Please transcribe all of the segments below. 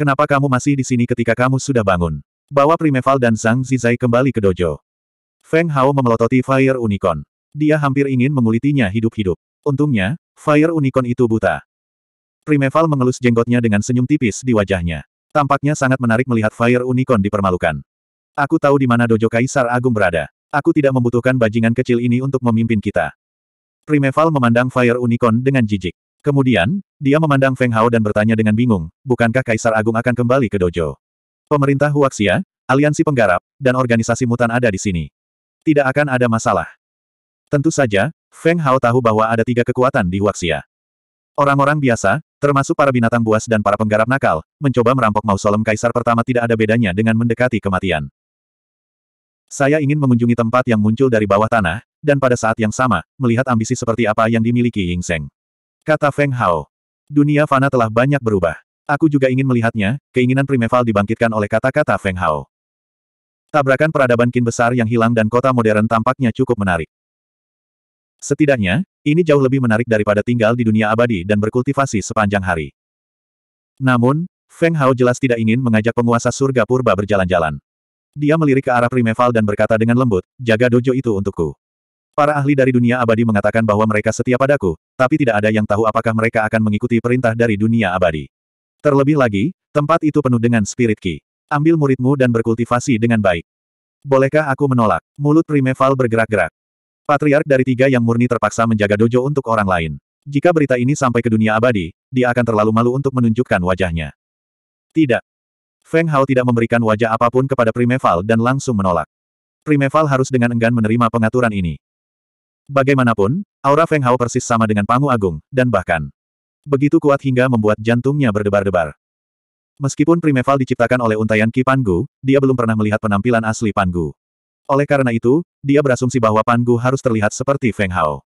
Kenapa kamu masih di sini ketika kamu sudah bangun? Bawa Primeval dan Zhang Zizai kembali ke dojo. Feng Hao memelototi Fire Unicorn. Dia hampir ingin mengulitinya hidup-hidup. Untungnya, Fire Unicorn itu buta. Primeval mengelus jenggotnya dengan senyum tipis di wajahnya. Tampaknya sangat menarik melihat Fire Unicorn dipermalukan. Aku tahu di mana dojo Kaisar Agung berada. Aku tidak membutuhkan bajingan kecil ini untuk memimpin kita. Primeval memandang Fire Unicorn dengan jijik. Kemudian, dia memandang Feng Hao dan bertanya dengan bingung, bukankah Kaisar Agung akan kembali ke dojo? Pemerintah Huaxia, aliansi penggarap, dan organisasi mutan ada di sini. Tidak akan ada masalah. Tentu saja, Feng Hao tahu bahwa ada tiga kekuatan di Huaxia. Orang-orang biasa, termasuk para binatang buas dan para penggarap nakal, mencoba merampok mausolem kaisar pertama tidak ada bedanya dengan mendekati kematian. Saya ingin mengunjungi tempat yang muncul dari bawah tanah, dan pada saat yang sama, melihat ambisi seperti apa yang dimiliki Ying Seng. Kata Feng Hao. Dunia fana telah banyak berubah. Aku juga ingin melihatnya, keinginan primeval dibangkitkan oleh kata-kata Feng Hao. Tabrakan peradaban kin besar yang hilang dan kota modern tampaknya cukup menarik. Setidaknya, ini jauh lebih menarik daripada tinggal di dunia abadi dan berkultivasi sepanjang hari. Namun, Feng Hao jelas tidak ingin mengajak penguasa surga purba berjalan-jalan. Dia melirik ke arah primeval dan berkata dengan lembut, jaga dojo itu untukku. Para ahli dari dunia abadi mengatakan bahwa mereka setia padaku, tapi tidak ada yang tahu apakah mereka akan mengikuti perintah dari dunia abadi. Terlebih lagi, tempat itu penuh dengan spirit ki. Ambil muridmu dan berkultivasi dengan baik. Bolehkah aku menolak? Mulut Primeval bergerak-gerak. Patriark dari tiga yang murni terpaksa menjaga dojo untuk orang lain. Jika berita ini sampai ke dunia abadi, dia akan terlalu malu untuk menunjukkan wajahnya. Tidak. Feng Hao tidak memberikan wajah apapun kepada Primeval dan langsung menolak. Primeval harus dengan enggan menerima pengaturan ini. Bagaimanapun, aura Feng Hao persis sama dengan Pangu Agung, dan bahkan begitu kuat hingga membuat jantungnya berdebar-debar. Meskipun Primeval diciptakan oleh untayan Ki Pangu, dia belum pernah melihat penampilan asli Pangu. Oleh karena itu, dia berasumsi bahwa Pangu harus terlihat seperti Feng Hao.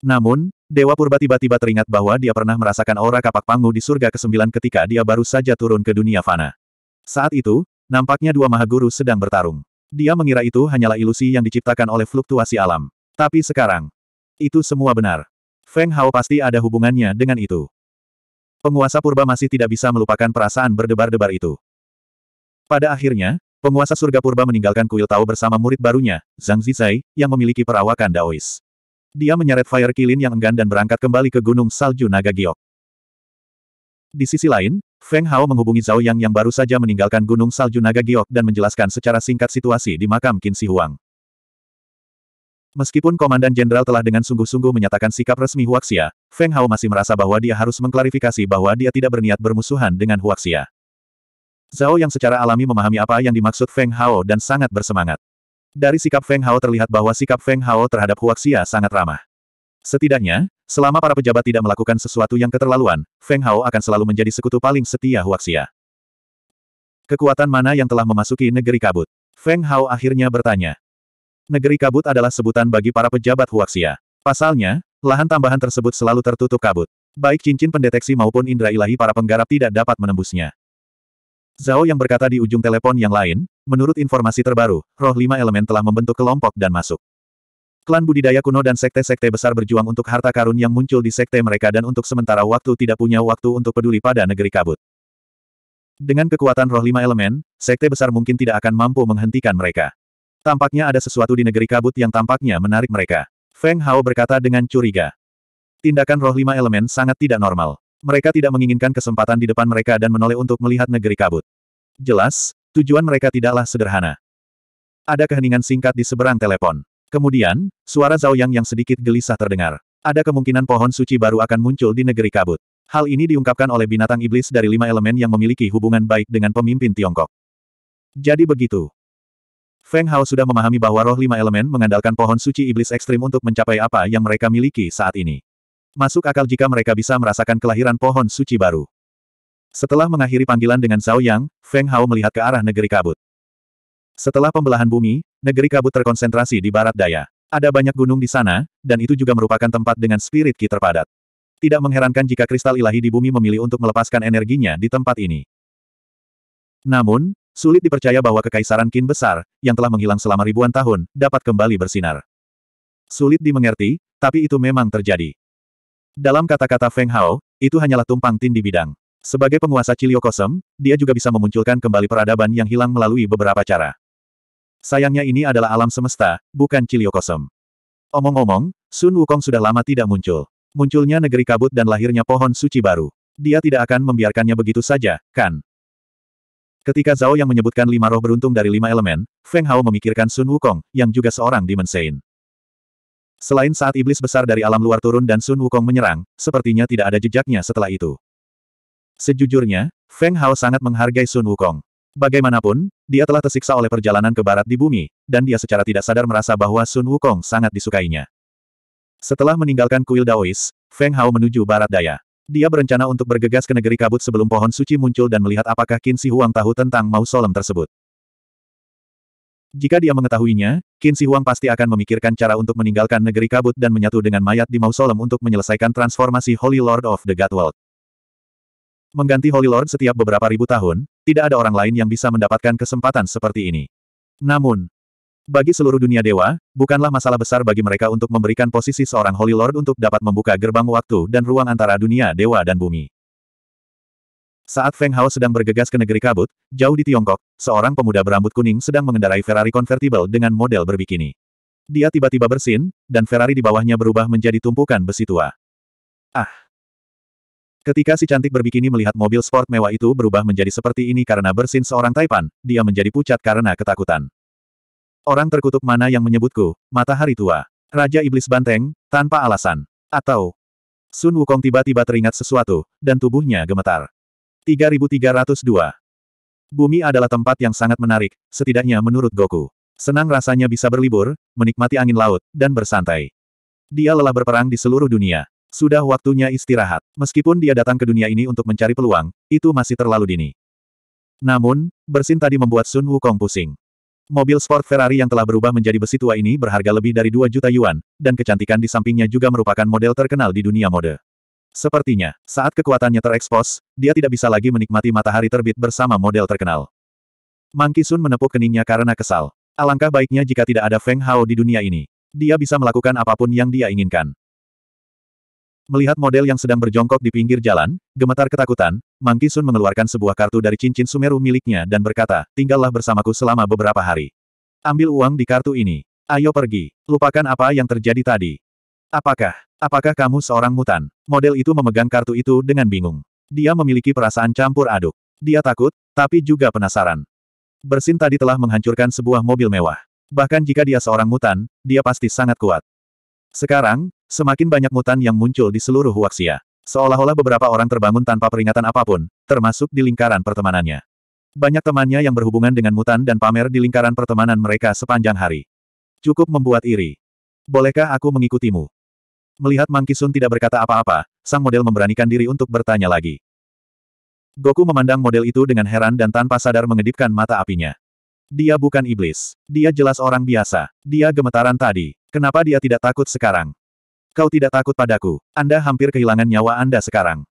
Namun, Dewa Purba tiba-tiba teringat bahwa dia pernah merasakan aura kapak Pangu di surga ke-9 ketika dia baru saja turun ke dunia fana. Saat itu, nampaknya dua maha guru sedang bertarung. Dia mengira itu hanyalah ilusi yang diciptakan oleh fluktuasi alam. Tapi sekarang, itu semua benar. Feng Hao pasti ada hubungannya dengan itu. Penguasa purba masih tidak bisa melupakan perasaan berdebar-debar itu. Pada akhirnya, penguasa surga purba meninggalkan kuil Tao bersama murid barunya, Zhang Zizai, yang memiliki perawakan Daois. Dia menyeret Fire Kilin yang enggan dan berangkat kembali ke Gunung Salju Naga Giok. Di sisi lain, Feng Hao menghubungi Zhao Yang yang baru saja meninggalkan Gunung Salju Naga Giok dan menjelaskan secara singkat situasi di makam Qin Shi Huang. Meskipun Komandan Jenderal telah dengan sungguh-sungguh menyatakan sikap resmi Huaxia, Feng Hao masih merasa bahwa dia harus mengklarifikasi bahwa dia tidak berniat bermusuhan dengan Huaxia. Zhao yang secara alami memahami apa yang dimaksud Feng Hao dan sangat bersemangat. Dari sikap Feng Hao terlihat bahwa sikap Feng Hao terhadap Huaxia sangat ramah. Setidaknya, selama para pejabat tidak melakukan sesuatu yang keterlaluan, Feng Hao akan selalu menjadi sekutu paling setia Huaxia. Kekuatan mana yang telah memasuki negeri kabut? Feng Hao akhirnya bertanya. Negeri kabut adalah sebutan bagi para pejabat Huaxia. Pasalnya, lahan tambahan tersebut selalu tertutup kabut. Baik cincin pendeteksi maupun indera ilahi para penggarap tidak dapat menembusnya. Zhao yang berkata di ujung telepon yang lain, menurut informasi terbaru, roh lima elemen telah membentuk kelompok dan masuk. Klan budidaya kuno dan sekte-sekte besar berjuang untuk harta karun yang muncul di sekte mereka dan untuk sementara waktu tidak punya waktu untuk peduli pada negeri kabut. Dengan kekuatan roh lima elemen, sekte besar mungkin tidak akan mampu menghentikan mereka. Tampaknya ada sesuatu di negeri kabut yang tampaknya menarik mereka. Feng Hao berkata dengan curiga. Tindakan roh lima elemen sangat tidak normal. Mereka tidak menginginkan kesempatan di depan mereka dan menoleh untuk melihat negeri kabut. Jelas, tujuan mereka tidaklah sederhana. Ada keheningan singkat di seberang telepon. Kemudian, suara Zhao Yang yang sedikit gelisah terdengar. Ada kemungkinan pohon suci baru akan muncul di negeri kabut. Hal ini diungkapkan oleh binatang iblis dari lima elemen yang memiliki hubungan baik dengan pemimpin Tiongkok. Jadi begitu. Feng Hao sudah memahami bahwa roh lima elemen mengandalkan pohon suci iblis ekstrim untuk mencapai apa yang mereka miliki saat ini. Masuk akal jika mereka bisa merasakan kelahiran pohon suci baru. Setelah mengakhiri panggilan dengan Zhao Yang, Feng Hao melihat ke arah negeri kabut. Setelah pembelahan bumi, Negeri kabut terkonsentrasi di barat daya. Ada banyak gunung di sana, dan itu juga merupakan tempat dengan spirit ki terpadat. Tidak mengherankan jika kristal ilahi di bumi memilih untuk melepaskan energinya di tempat ini. Namun, sulit dipercaya bahwa kekaisaran Qin besar, yang telah menghilang selama ribuan tahun, dapat kembali bersinar. Sulit dimengerti, tapi itu memang terjadi. Dalam kata-kata Feng Hao, itu hanyalah tumpang tin di bidang. Sebagai penguasa Ciliokosem, dia juga bisa memunculkan kembali peradaban yang hilang melalui beberapa cara. Sayangnya ini adalah alam semesta, bukan Ciliokosem. Omong-omong, Sun Wukong sudah lama tidak muncul. Munculnya negeri kabut dan lahirnya pohon suci baru. Dia tidak akan membiarkannya begitu saja, kan? Ketika Zhao yang menyebutkan lima roh beruntung dari lima elemen, Feng Hao memikirkan Sun Wukong, yang juga seorang dimensein. Selain saat iblis besar dari alam luar turun dan Sun Wukong menyerang, sepertinya tidak ada jejaknya setelah itu. Sejujurnya, Feng Hao sangat menghargai Sun Wukong. Bagaimanapun, dia telah tersiksa oleh perjalanan ke barat di bumi, dan dia secara tidak sadar merasa bahwa Sun Wukong sangat disukainya. Setelah meninggalkan kuil Daois, Feng Hao menuju barat daya. Dia berencana untuk bergegas ke negeri kabut sebelum pohon suci muncul dan melihat apakah Qin Shi Huang tahu tentang mausolem tersebut. Jika dia mengetahuinya, Qin Shi Huang pasti akan memikirkan cara untuk meninggalkan negeri kabut dan menyatu dengan mayat di mausolem untuk menyelesaikan transformasi Holy Lord of the God World. Mengganti Holy Lord setiap beberapa ribu tahun, tidak ada orang lain yang bisa mendapatkan kesempatan seperti ini. Namun, bagi seluruh dunia dewa, bukanlah masalah besar bagi mereka untuk memberikan posisi seorang Holy Lord untuk dapat membuka gerbang waktu dan ruang antara dunia dewa dan bumi. Saat Feng Hao sedang bergegas ke negeri kabut, jauh di Tiongkok, seorang pemuda berambut kuning sedang mengendarai Ferrari convertible dengan model berbikini. Dia tiba-tiba bersin, dan Ferrari di bawahnya berubah menjadi tumpukan besi tua. Ah! Ketika si cantik berbikini melihat mobil sport mewah itu berubah menjadi seperti ini karena bersin seorang Taipan, dia menjadi pucat karena ketakutan. Orang terkutuk mana yang menyebutku, matahari tua, Raja Iblis Banteng, tanpa alasan. Atau, Sun Wukong tiba-tiba teringat sesuatu, dan tubuhnya gemetar. 3302. Bumi adalah tempat yang sangat menarik, setidaknya menurut Goku. Senang rasanya bisa berlibur, menikmati angin laut, dan bersantai. Dia lelah berperang di seluruh dunia. Sudah waktunya istirahat. Meskipun dia datang ke dunia ini untuk mencari peluang, itu masih terlalu dini. Namun, bersin tadi membuat Sun Wukong pusing. Mobil sport Ferrari yang telah berubah menjadi besi tua ini berharga lebih dari 2 juta yuan, dan kecantikan di sampingnya juga merupakan model terkenal di dunia mode. Sepertinya, saat kekuatannya terekspos, dia tidak bisa lagi menikmati matahari terbit bersama model terkenal. Mangki Sun menepuk keningnya karena kesal. Alangkah baiknya jika tidak ada Feng Hao di dunia ini. Dia bisa melakukan apapun yang dia inginkan. Melihat model yang sedang berjongkok di pinggir jalan, gemetar ketakutan, Mang Kisun mengeluarkan sebuah kartu dari cincin Sumeru miliknya dan berkata, tinggallah bersamaku selama beberapa hari. Ambil uang di kartu ini. Ayo pergi. Lupakan apa yang terjadi tadi. Apakah, apakah kamu seorang mutan? Model itu memegang kartu itu dengan bingung. Dia memiliki perasaan campur aduk. Dia takut, tapi juga penasaran. Bersin tadi telah menghancurkan sebuah mobil mewah. Bahkan jika dia seorang mutan, dia pasti sangat kuat. Sekarang, Semakin banyak mutan yang muncul di seluruh Huaxia. Seolah-olah beberapa orang terbangun tanpa peringatan apapun, termasuk di lingkaran pertemanannya. Banyak temannya yang berhubungan dengan mutan dan pamer di lingkaran pertemanan mereka sepanjang hari. Cukup membuat iri. Bolehkah aku mengikutimu? Melihat Mang Kisun tidak berkata apa-apa, sang model memberanikan diri untuk bertanya lagi. Goku memandang model itu dengan heran dan tanpa sadar mengedipkan mata apinya. Dia bukan iblis. Dia jelas orang biasa. Dia gemetaran tadi. Kenapa dia tidak takut sekarang? Kau tidak takut padaku. Anda hampir kehilangan nyawa Anda sekarang.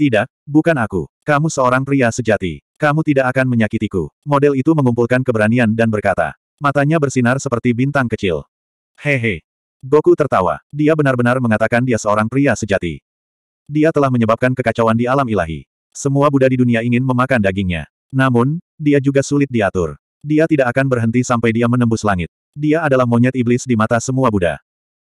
Tidak, bukan aku. Kamu seorang pria sejati. Kamu tidak akan menyakitiku. Model itu mengumpulkan keberanian dan berkata. Matanya bersinar seperti bintang kecil. Hehe. Goku tertawa. Dia benar-benar mengatakan dia seorang pria sejati. Dia telah menyebabkan kekacauan di alam ilahi. Semua Buddha di dunia ingin memakan dagingnya. Namun, dia juga sulit diatur. Dia tidak akan berhenti sampai dia menembus langit. Dia adalah monyet iblis di mata semua Buddha.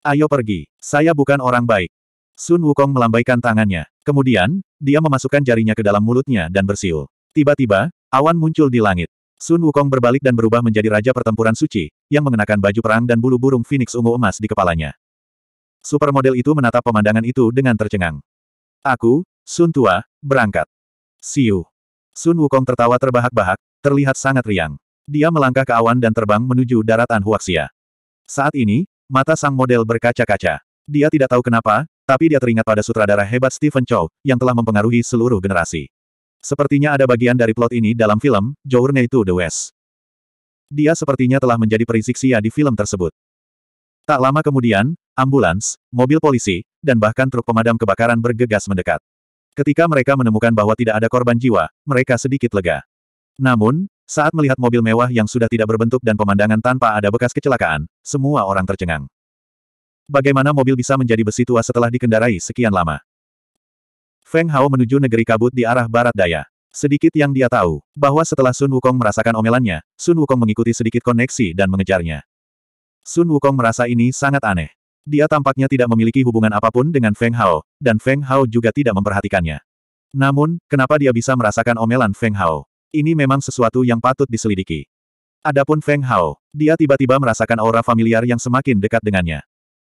Ayo pergi, saya bukan orang baik. Sun Wukong melambaikan tangannya. Kemudian, dia memasukkan jarinya ke dalam mulutnya dan bersiul. Tiba-tiba, awan muncul di langit. Sun Wukong berbalik dan berubah menjadi Raja Pertempuran Suci, yang mengenakan baju perang dan bulu burung Phoenix ungu emas di kepalanya. Supermodel itu menatap pemandangan itu dengan tercengang. Aku, Sun Tua, berangkat. Siu. Sun Wukong tertawa terbahak-bahak, terlihat sangat riang. Dia melangkah ke awan dan terbang menuju daratan Huaxia. Saat ini, Mata sang model berkaca-kaca. Dia tidak tahu kenapa, tapi dia teringat pada sutradara hebat Stephen Chow, yang telah mempengaruhi seluruh generasi. Sepertinya ada bagian dari plot ini dalam film, Journey to the West. Dia sepertinya telah menjadi perisik sia di film tersebut. Tak lama kemudian, ambulans, mobil polisi, dan bahkan truk pemadam kebakaran bergegas mendekat. Ketika mereka menemukan bahwa tidak ada korban jiwa, mereka sedikit lega. Namun, saat melihat mobil mewah yang sudah tidak berbentuk dan pemandangan tanpa ada bekas kecelakaan, semua orang tercengang. Bagaimana mobil bisa menjadi besi tua setelah dikendarai sekian lama? Feng Hao menuju negeri kabut di arah barat daya. Sedikit yang dia tahu, bahwa setelah Sun Wukong merasakan omelannya, Sun Wukong mengikuti sedikit koneksi dan mengejarnya. Sun Wukong merasa ini sangat aneh. Dia tampaknya tidak memiliki hubungan apapun dengan Feng Hao, dan Feng Hao juga tidak memperhatikannya. Namun, kenapa dia bisa merasakan omelan Feng Hao? Ini memang sesuatu yang patut diselidiki. Adapun Feng Hao, dia tiba-tiba merasakan aura familiar yang semakin dekat dengannya.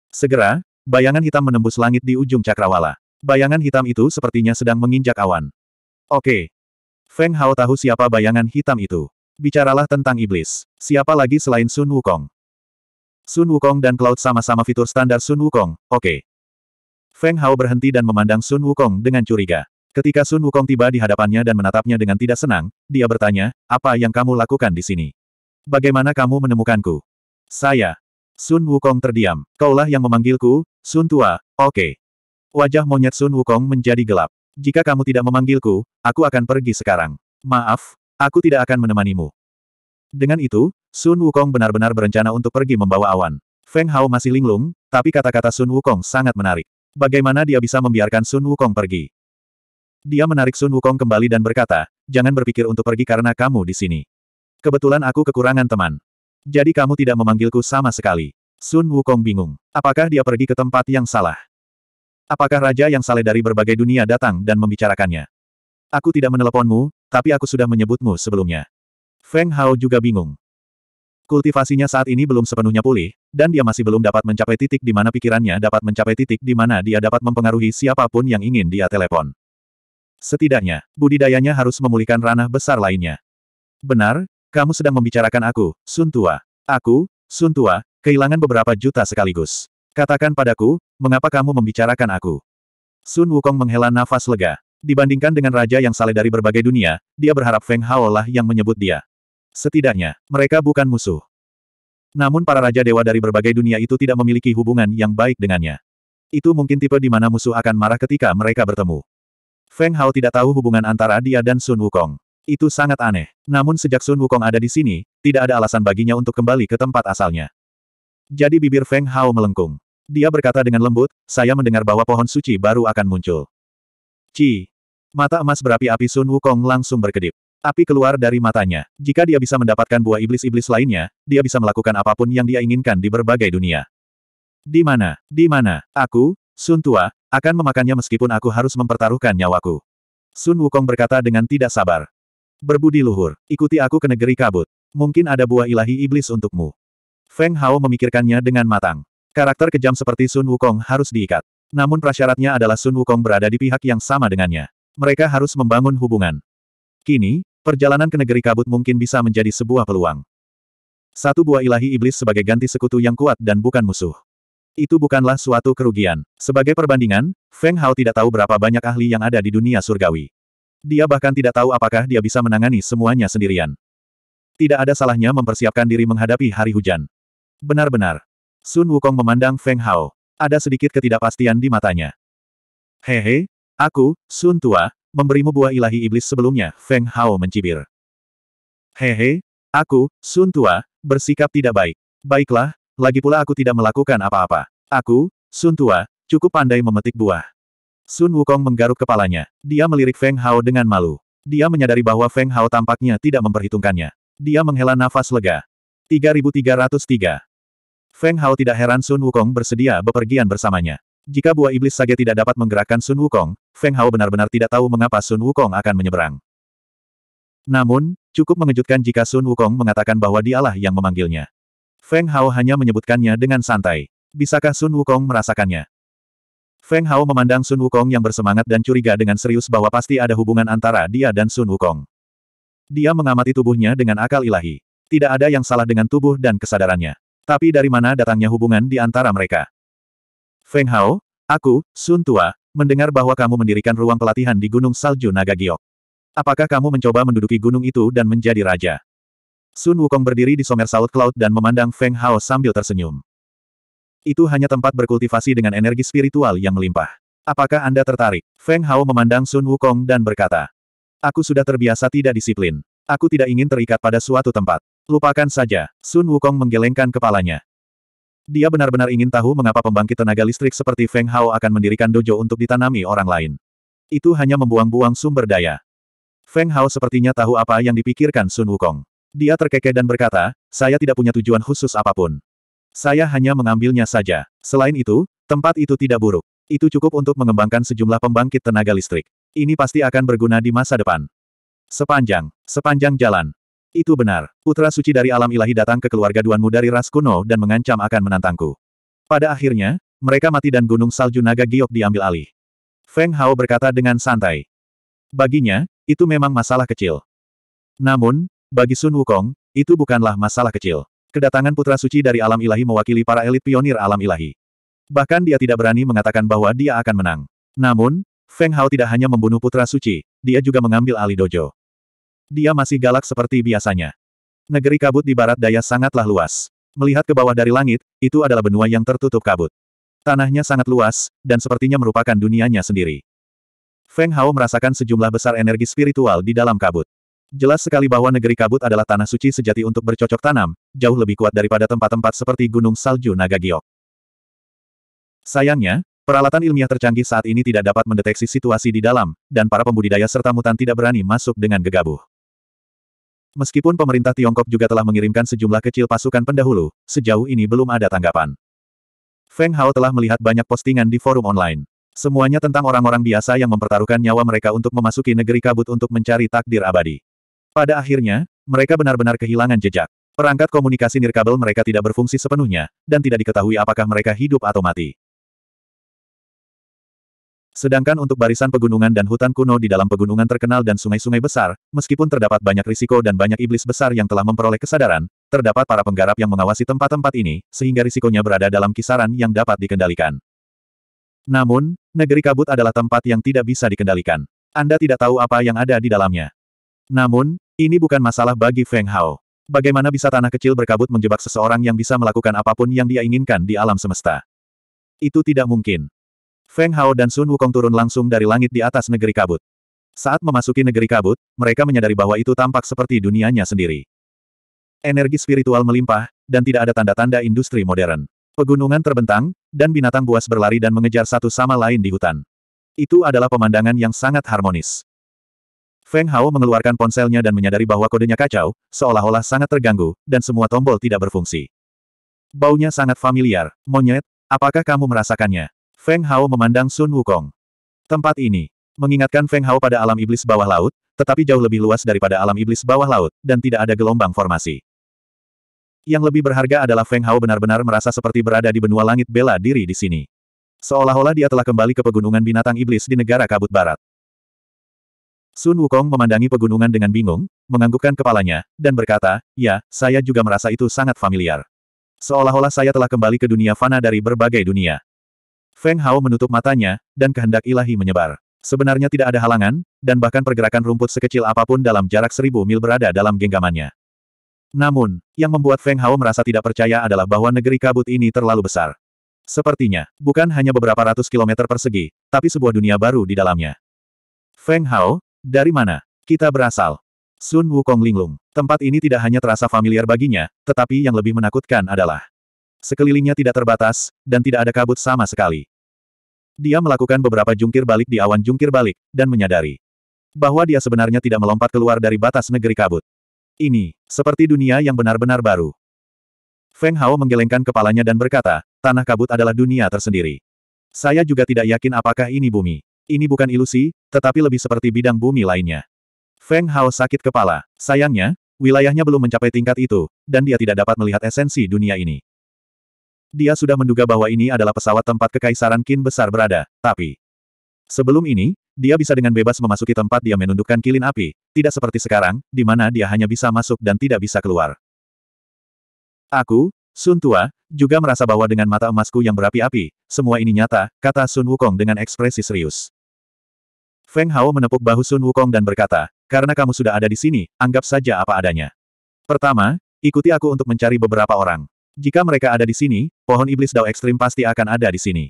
Segera, bayangan hitam menembus langit di ujung cakrawala. Bayangan hitam itu sepertinya sedang menginjak awan. Oke. Feng Hao tahu siapa bayangan hitam itu. Bicaralah tentang iblis. Siapa lagi selain Sun Wukong? Sun Wukong dan Cloud sama-sama fitur standar Sun Wukong, oke. Okay. Feng Hao berhenti dan memandang Sun Wukong dengan curiga. Ketika Sun Wukong tiba di hadapannya dan menatapnya dengan tidak senang, dia bertanya, apa yang kamu lakukan di sini? Bagaimana kamu menemukanku? Saya. Sun Wukong terdiam. Kaulah yang memanggilku, Sun Tua, oke. Okay. Wajah monyet Sun Wukong menjadi gelap. Jika kamu tidak memanggilku, aku akan pergi sekarang. Maaf, aku tidak akan menemanimu. Dengan itu, Sun Wukong benar-benar berencana untuk pergi membawa awan. Feng Hao masih linglung, tapi kata-kata Sun Wukong sangat menarik. Bagaimana dia bisa membiarkan Sun Wukong pergi? Dia menarik Sun Wukong kembali dan berkata, jangan berpikir untuk pergi karena kamu di sini. Kebetulan aku kekurangan teman. Jadi kamu tidak memanggilku sama sekali. Sun Wukong bingung. Apakah dia pergi ke tempat yang salah? Apakah raja yang saleh dari berbagai dunia datang dan membicarakannya? Aku tidak meneleponmu, tapi aku sudah menyebutmu sebelumnya. Feng Hao juga bingung. Kultivasinya saat ini belum sepenuhnya pulih, dan dia masih belum dapat mencapai titik di mana pikirannya dapat mencapai titik di mana dia dapat mempengaruhi siapapun yang ingin dia telepon. Setidaknya, budidayanya harus memulihkan ranah besar lainnya. Benar, kamu sedang membicarakan aku, Sun Tua. Aku, Sun Tua, kehilangan beberapa juta sekaligus. Katakan padaku, mengapa kamu membicarakan aku? Sun Wukong menghela nafas lega. Dibandingkan dengan raja yang saleh dari berbagai dunia, dia berharap Feng Hao lah yang menyebut dia. Setidaknya, mereka bukan musuh. Namun para raja dewa dari berbagai dunia itu tidak memiliki hubungan yang baik dengannya. Itu mungkin tipe di mana musuh akan marah ketika mereka bertemu. Feng Hao tidak tahu hubungan antara dia dan Sun Wukong. Itu sangat aneh. Namun sejak Sun Wukong ada di sini, tidak ada alasan baginya untuk kembali ke tempat asalnya. Jadi bibir Feng Hao melengkung. Dia berkata dengan lembut, saya mendengar bahwa pohon suci baru akan muncul. Ci. Mata emas berapi-api Sun Wukong langsung berkedip. Api keluar dari matanya. Jika dia bisa mendapatkan buah iblis-iblis lainnya, dia bisa melakukan apapun yang dia inginkan di berbagai dunia. Di mana? Di mana? Aku, Sun Tua, akan memakannya meskipun aku harus mempertaruhkan nyawaku. Sun Wukong berkata dengan tidak sabar. Berbudi luhur, ikuti aku ke negeri kabut. Mungkin ada buah ilahi iblis untukmu. Feng Hao memikirkannya dengan matang. Karakter kejam seperti Sun Wukong harus diikat. Namun prasyaratnya adalah Sun Wukong berada di pihak yang sama dengannya. Mereka harus membangun hubungan. Kini, perjalanan ke negeri kabut mungkin bisa menjadi sebuah peluang. Satu buah ilahi iblis sebagai ganti sekutu yang kuat dan bukan musuh. Itu bukanlah suatu kerugian. Sebagai perbandingan, Feng Hao tidak tahu berapa banyak ahli yang ada di dunia surgawi. Dia bahkan tidak tahu apakah dia bisa menangani semuanya sendirian. Tidak ada salahnya mempersiapkan diri menghadapi hari hujan. Benar-benar. Sun Wukong memandang Feng Hao. Ada sedikit ketidakpastian di matanya. Hehe, aku, Sun Tua, memberimu buah ilahi iblis sebelumnya, Feng Hao mencibir. Hehe, aku, Sun Tua, bersikap tidak baik. Baiklah, lagi pula aku tidak melakukan apa-apa. Aku, Sun Tua, cukup pandai memetik buah. Sun Wukong menggaruk kepalanya. Dia melirik Feng Hao dengan malu. Dia menyadari bahwa Feng Hao tampaknya tidak memperhitungkannya. Dia menghela nafas lega. 3303 Feng Hao tidak heran Sun Wukong bersedia bepergian bersamanya. Jika buah iblis sage tidak dapat menggerakkan Sun Wukong, Feng Hao benar-benar tidak tahu mengapa Sun Wukong akan menyeberang. Namun, cukup mengejutkan jika Sun Wukong mengatakan bahwa dialah yang memanggilnya. Feng Hao hanya menyebutkannya dengan santai. Bisakah Sun Wukong merasakannya? Feng Hao memandang Sun Wukong yang bersemangat dan curiga dengan serius bahwa pasti ada hubungan antara dia dan Sun Wukong. Dia mengamati tubuhnya dengan akal ilahi. Tidak ada yang salah dengan tubuh dan kesadarannya. Tapi dari mana datangnya hubungan di antara mereka? Feng Hao, aku, Sun Tua, mendengar bahwa kamu mendirikan ruang pelatihan di Gunung Salju Naga Giok. Apakah kamu mencoba menduduki gunung itu dan menjadi raja? Sun Wukong berdiri di Somersault Cloud dan memandang Feng Hao sambil tersenyum. Itu hanya tempat berkultivasi dengan energi spiritual yang melimpah. Apakah Anda tertarik? Feng Hao memandang Sun Wukong dan berkata. Aku sudah terbiasa tidak disiplin. Aku tidak ingin terikat pada suatu tempat. Lupakan saja. Sun Wukong menggelengkan kepalanya. Dia benar-benar ingin tahu mengapa pembangkit tenaga listrik seperti Feng Hao akan mendirikan dojo untuk ditanami orang lain. Itu hanya membuang-buang sumber daya. Feng Hao sepertinya tahu apa yang dipikirkan Sun Wukong. Dia terkekeh dan berkata, saya tidak punya tujuan khusus apapun. Saya hanya mengambilnya saja. Selain itu, tempat itu tidak buruk. Itu cukup untuk mengembangkan sejumlah pembangkit tenaga listrik. Ini pasti akan berguna di masa depan. Sepanjang, sepanjang jalan. Itu benar. Putra suci dari alam ilahi datang ke keluarga Duanmu dari ras kuno dan mengancam akan menantangku. Pada akhirnya, mereka mati dan gunung salju naga giok diambil alih. Feng Hao berkata dengan santai. Baginya, itu memang masalah kecil. Namun, bagi Sun Wukong, itu bukanlah masalah kecil. Kedatangan putra suci dari alam ilahi mewakili para elit pionir alam ilahi. Bahkan dia tidak berani mengatakan bahwa dia akan menang. Namun, Feng Hao tidak hanya membunuh putra suci, dia juga mengambil alih dojo. Dia masih galak seperti biasanya. Negeri kabut di barat daya sangatlah luas. Melihat ke bawah dari langit, itu adalah benua yang tertutup kabut. Tanahnya sangat luas, dan sepertinya merupakan dunianya sendiri. Feng Hao merasakan sejumlah besar energi spiritual di dalam kabut. Jelas sekali bahwa negeri kabut adalah tanah suci sejati untuk bercocok tanam, jauh lebih kuat daripada tempat-tempat seperti Gunung Salju Naga Giok. Sayangnya, peralatan ilmiah tercanggih saat ini tidak dapat mendeteksi situasi di dalam, dan para pembudidaya serta mutan tidak berani masuk dengan gegabah. Meskipun pemerintah Tiongkok juga telah mengirimkan sejumlah kecil pasukan pendahulu, sejauh ini belum ada tanggapan. Feng Hao telah melihat banyak postingan di forum online. Semuanya tentang orang-orang biasa yang mempertaruhkan nyawa mereka untuk memasuki negeri kabut untuk mencari takdir abadi. Pada akhirnya, mereka benar-benar kehilangan jejak. Perangkat komunikasi nirkabel mereka tidak berfungsi sepenuhnya, dan tidak diketahui apakah mereka hidup atau mati. Sedangkan untuk barisan pegunungan dan hutan kuno di dalam pegunungan terkenal dan sungai-sungai besar, meskipun terdapat banyak risiko dan banyak iblis besar yang telah memperoleh kesadaran, terdapat para penggarap yang mengawasi tempat-tempat ini, sehingga risikonya berada dalam kisaran yang dapat dikendalikan. Namun, negeri kabut adalah tempat yang tidak bisa dikendalikan. Anda tidak tahu apa yang ada di dalamnya. Namun, ini bukan masalah bagi Feng Hao. Bagaimana bisa tanah kecil berkabut menjebak seseorang yang bisa melakukan apapun yang dia inginkan di alam semesta? Itu tidak mungkin. Feng Hao dan Sun Wukong turun langsung dari langit di atas negeri kabut. Saat memasuki negeri kabut, mereka menyadari bahwa itu tampak seperti dunianya sendiri. Energi spiritual melimpah, dan tidak ada tanda-tanda industri modern. Pegunungan terbentang, dan binatang buas berlari dan mengejar satu sama lain di hutan. Itu adalah pemandangan yang sangat harmonis. Feng Hao mengeluarkan ponselnya dan menyadari bahwa kodenya kacau, seolah-olah sangat terganggu, dan semua tombol tidak berfungsi. Baunya sangat familiar. Monyet, apakah kamu merasakannya? Feng Hao memandang Sun Wukong. Tempat ini mengingatkan Feng Hao pada alam iblis bawah laut, tetapi jauh lebih luas daripada alam iblis bawah laut, dan tidak ada gelombang formasi. Yang lebih berharga adalah Feng Hao benar-benar merasa seperti berada di benua langit bela diri di sini. Seolah-olah dia telah kembali ke pegunungan binatang iblis di negara kabut barat. Sun Wukong memandangi pegunungan dengan bingung, menganggukkan kepalanya, dan berkata, ya, saya juga merasa itu sangat familiar. Seolah-olah saya telah kembali ke dunia fana dari berbagai dunia. Feng Hao menutup matanya, dan kehendak ilahi menyebar. Sebenarnya tidak ada halangan, dan bahkan pergerakan rumput sekecil apapun dalam jarak seribu mil berada dalam genggamannya. Namun, yang membuat Feng Hao merasa tidak percaya adalah bahwa negeri kabut ini terlalu besar. Sepertinya, bukan hanya beberapa ratus kilometer persegi, tapi sebuah dunia baru di dalamnya. Feng Hao, dari mana? Kita berasal. Sun Wukong linglung. Tempat ini tidak hanya terasa familiar baginya, tetapi yang lebih menakutkan adalah sekelilingnya tidak terbatas, dan tidak ada kabut sama sekali. Dia melakukan beberapa jungkir balik di awan jungkir balik, dan menyadari bahwa dia sebenarnya tidak melompat keluar dari batas negeri kabut. Ini, seperti dunia yang benar-benar baru. Feng Hao menggelengkan kepalanya dan berkata, tanah kabut adalah dunia tersendiri. Saya juga tidak yakin apakah ini bumi. Ini bukan ilusi, tetapi lebih seperti bidang bumi lainnya. Feng Hao sakit kepala. Sayangnya, wilayahnya belum mencapai tingkat itu, dan dia tidak dapat melihat esensi dunia ini. Dia sudah menduga bahwa ini adalah pesawat tempat kekaisaran Qin besar berada, tapi... Sebelum ini, dia bisa dengan bebas memasuki tempat dia menundukkan kilin api, tidak seperti sekarang, di mana dia hanya bisa masuk dan tidak bisa keluar. Aku, Sun Tua, juga merasa bahwa dengan mata emasku yang berapi-api, semua ini nyata, kata Sun Wukong dengan ekspresi serius. Feng Hao menepuk bahu Sun Wukong dan berkata, karena kamu sudah ada di sini, anggap saja apa adanya. Pertama, ikuti aku untuk mencari beberapa orang. Jika mereka ada di sini, pohon iblis Dao Ekstrim pasti akan ada di sini.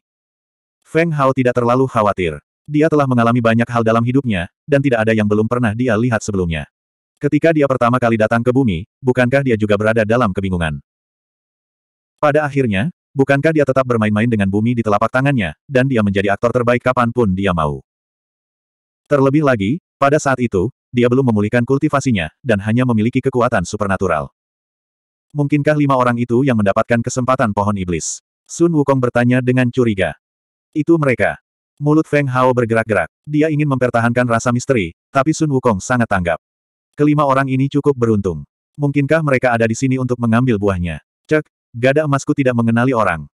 Feng Hao tidak terlalu khawatir. Dia telah mengalami banyak hal dalam hidupnya, dan tidak ada yang belum pernah dia lihat sebelumnya. Ketika dia pertama kali datang ke bumi, bukankah dia juga berada dalam kebingungan? Pada akhirnya, bukankah dia tetap bermain-main dengan bumi di telapak tangannya, dan dia menjadi aktor terbaik kapanpun dia mau. Terlebih lagi, pada saat itu, dia belum memulihkan kultivasinya, dan hanya memiliki kekuatan supernatural. Mungkinkah lima orang itu yang mendapatkan kesempatan pohon iblis? Sun Wukong bertanya dengan curiga. Itu mereka. Mulut Feng Hao bergerak-gerak. Dia ingin mempertahankan rasa misteri, tapi Sun Wukong sangat tanggap. Kelima orang ini cukup beruntung. Mungkinkah mereka ada di sini untuk mengambil buahnya? Cek, gada emasku tidak mengenali orang.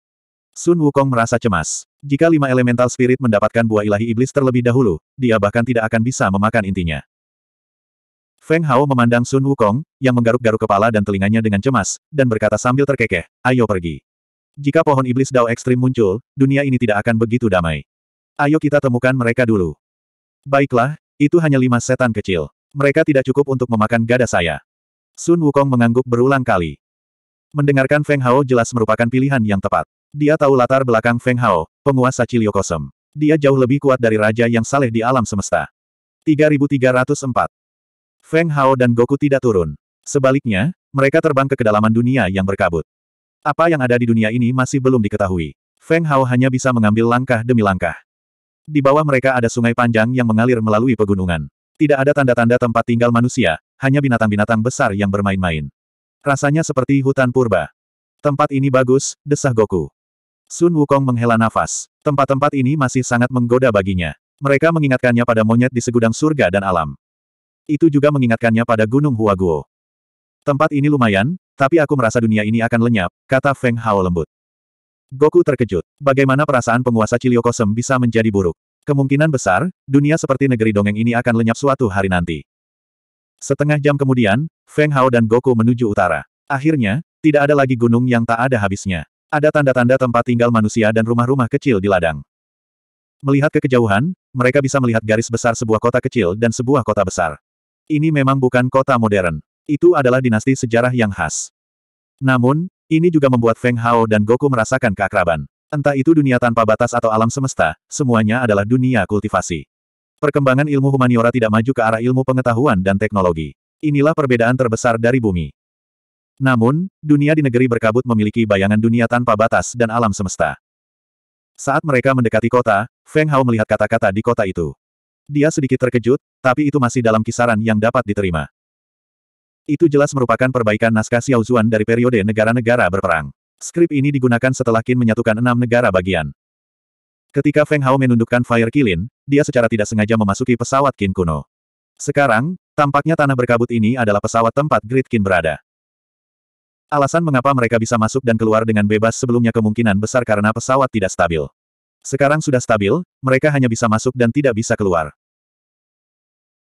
Sun Wukong merasa cemas. Jika lima elemental spirit mendapatkan buah ilahi iblis terlebih dahulu, dia bahkan tidak akan bisa memakan intinya. Feng Hao memandang Sun Wukong, yang menggaruk-garuk kepala dan telinganya dengan cemas, dan berkata sambil terkekeh, ayo pergi. Jika pohon iblis Dao ekstrim muncul, dunia ini tidak akan begitu damai. Ayo kita temukan mereka dulu. Baiklah, itu hanya lima setan kecil. Mereka tidak cukup untuk memakan gada saya. Sun Wukong mengangguk berulang kali. Mendengarkan Feng Hao jelas merupakan pilihan yang tepat. Dia tahu latar belakang Feng Hao, penguasa Ciliokosem. Dia jauh lebih kuat dari raja yang saleh di alam semesta. 3304 Feng Hao dan Goku tidak turun. Sebaliknya, mereka terbang ke kedalaman dunia yang berkabut. Apa yang ada di dunia ini masih belum diketahui. Feng Hao hanya bisa mengambil langkah demi langkah. Di bawah mereka ada sungai panjang yang mengalir melalui pegunungan. Tidak ada tanda-tanda tempat tinggal manusia, hanya binatang-binatang besar yang bermain-main. Rasanya seperti hutan purba. Tempat ini bagus, desah Goku. Sun Wukong menghela nafas. Tempat-tempat ini masih sangat menggoda baginya. Mereka mengingatkannya pada monyet di segudang surga dan alam. Itu juga mengingatkannya pada Gunung Huaguo. Tempat ini lumayan, tapi aku merasa dunia ini akan lenyap, kata Feng Hao lembut. Goku terkejut. Bagaimana perasaan penguasa Ciliokosem bisa menjadi buruk? Kemungkinan besar, dunia seperti negeri dongeng ini akan lenyap suatu hari nanti. Setengah jam kemudian, Feng Hao dan Goku menuju utara. Akhirnya, tidak ada lagi gunung yang tak ada habisnya. Ada tanda-tanda tempat tinggal manusia dan rumah-rumah kecil di ladang. Melihat ke kejauhan, mereka bisa melihat garis besar sebuah kota kecil dan sebuah kota besar. Ini memang bukan kota modern. Itu adalah dinasti sejarah yang khas. Namun, ini juga membuat Feng Hao dan Goku merasakan keakraban. Entah itu dunia tanpa batas atau alam semesta, semuanya adalah dunia kultivasi. Perkembangan ilmu humaniora tidak maju ke arah ilmu pengetahuan dan teknologi. Inilah perbedaan terbesar dari bumi. Namun, dunia di negeri berkabut memiliki bayangan dunia tanpa batas dan alam semesta. Saat mereka mendekati kota, Feng Hao melihat kata-kata di kota itu. Dia sedikit terkejut, tapi itu masih dalam kisaran yang dapat diterima. Itu jelas merupakan perbaikan naskah Xiao Zuan dari periode negara-negara berperang. Skrip ini digunakan setelah Qin menyatukan enam negara bagian. Ketika Feng Hao menundukkan Fire Kilin, dia secara tidak sengaja memasuki pesawat Qin kuno. Sekarang, tampaknya tanah berkabut ini adalah pesawat tempat Great Qin berada. Alasan mengapa mereka bisa masuk dan keluar dengan bebas sebelumnya kemungkinan besar karena pesawat tidak stabil. Sekarang sudah stabil, mereka hanya bisa masuk dan tidak bisa keluar.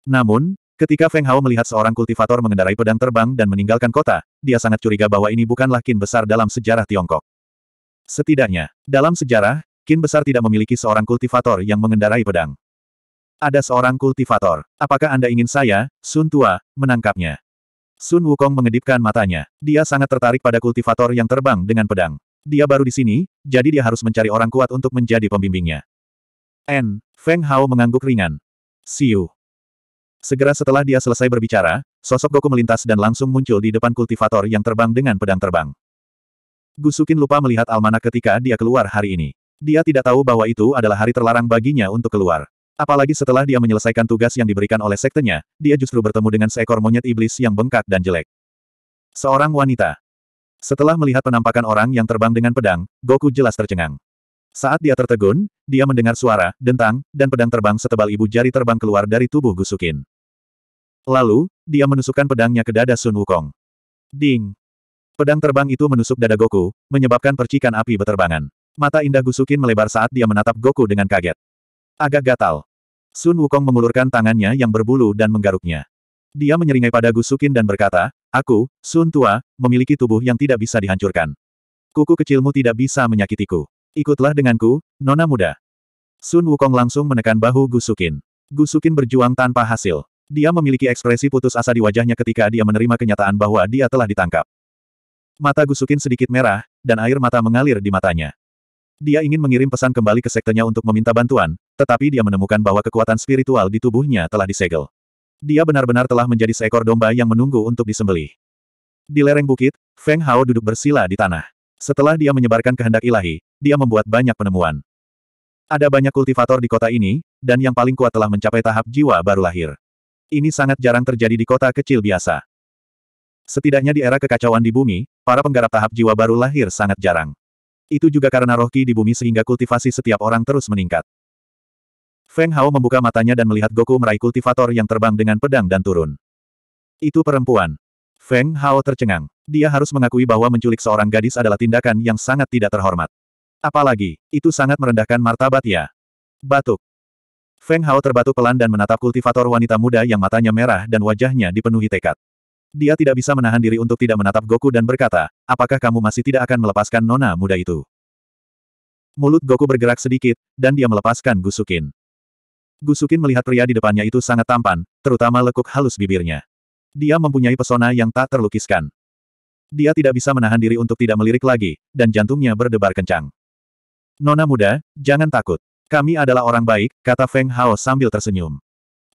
Namun, ketika Feng Hao melihat seorang kultivator mengendarai pedang terbang dan meninggalkan kota, dia sangat curiga bahwa ini bukanlah kin besar dalam sejarah Tiongkok. Setidaknya, dalam sejarah, kin besar tidak memiliki seorang kultivator yang mengendarai pedang. Ada seorang kultivator. Apakah Anda ingin saya, Sun Tua, menangkapnya? Sun Wukong mengedipkan matanya. Dia sangat tertarik pada kultivator yang terbang dengan pedang. Dia baru di sini, jadi dia harus mencari orang kuat untuk menjadi pembimbingnya. N. Feng Hao mengangguk ringan. Siu. Segera setelah dia selesai berbicara, sosok Goku melintas dan langsung muncul di depan kultivator yang terbang dengan pedang terbang. Gusukin lupa melihat almanak ketika dia keluar hari ini. Dia tidak tahu bahwa itu adalah hari terlarang baginya untuk keluar. Apalagi setelah dia menyelesaikan tugas yang diberikan oleh sektenya, dia justru bertemu dengan seekor monyet iblis yang bengkak dan jelek. Seorang wanita. Setelah melihat penampakan orang yang terbang dengan pedang, Goku jelas tercengang. Saat dia tertegun, dia mendengar suara, dentang, dan pedang terbang setebal ibu jari terbang keluar dari tubuh Gusukin. Lalu, dia menusukkan pedangnya ke dada Sun Wukong. Ding! Pedang terbang itu menusuk dada Goku, menyebabkan percikan api beterbangan. Mata indah Gusukin melebar saat dia menatap Goku dengan kaget. Agak gatal. Sun Wukong mengulurkan tangannya yang berbulu dan menggaruknya. Dia menyeringai pada Gusukin dan berkata, Aku, Sun Tua, memiliki tubuh yang tidak bisa dihancurkan. Kuku kecilmu tidak bisa menyakitiku. Ikutlah denganku, Nona Muda. Sun Wukong langsung menekan bahu Gusukin. Gusukin berjuang tanpa hasil. Dia memiliki ekspresi putus asa di wajahnya ketika dia menerima kenyataan bahwa dia telah ditangkap. Mata Gusukin sedikit merah, dan air mata mengalir di matanya. Dia ingin mengirim pesan kembali ke sektenya untuk meminta bantuan, tetapi dia menemukan bahwa kekuatan spiritual di tubuhnya telah disegel. Dia benar-benar telah menjadi seekor domba yang menunggu untuk disembelih. Di lereng bukit, Feng Hao duduk bersila di tanah. Setelah dia menyebarkan kehendak ilahi, dia membuat banyak penemuan. Ada banyak kultivator di kota ini, dan yang paling kuat telah mencapai tahap jiwa baru lahir. Ini sangat jarang terjadi di kota kecil biasa. Setidaknya di era kekacauan di bumi, para penggarap tahap jiwa baru lahir sangat jarang. Itu juga karena roh ki di bumi sehingga kultivasi setiap orang terus meningkat. Feng Hao membuka matanya dan melihat Goku meraih kultivator yang terbang dengan pedang dan turun. Itu perempuan. Feng Hao tercengang. Dia harus mengakui bahwa menculik seorang gadis adalah tindakan yang sangat tidak terhormat. Apalagi, itu sangat merendahkan martabat ya. Batuk. Feng Hao terbatuk pelan dan menatap kultivator wanita muda yang matanya merah dan wajahnya dipenuhi tekad. Dia tidak bisa menahan diri untuk tidak menatap Goku dan berkata, apakah kamu masih tidak akan melepaskan nona muda itu? Mulut Goku bergerak sedikit, dan dia melepaskan Gusukin. Gusukin melihat pria di depannya itu sangat tampan, terutama lekuk halus bibirnya. Dia mempunyai pesona yang tak terlukiskan. Dia tidak bisa menahan diri untuk tidak melirik lagi, dan jantungnya berdebar kencang. Nona muda, jangan takut. Kami adalah orang baik, kata Feng Hao sambil tersenyum.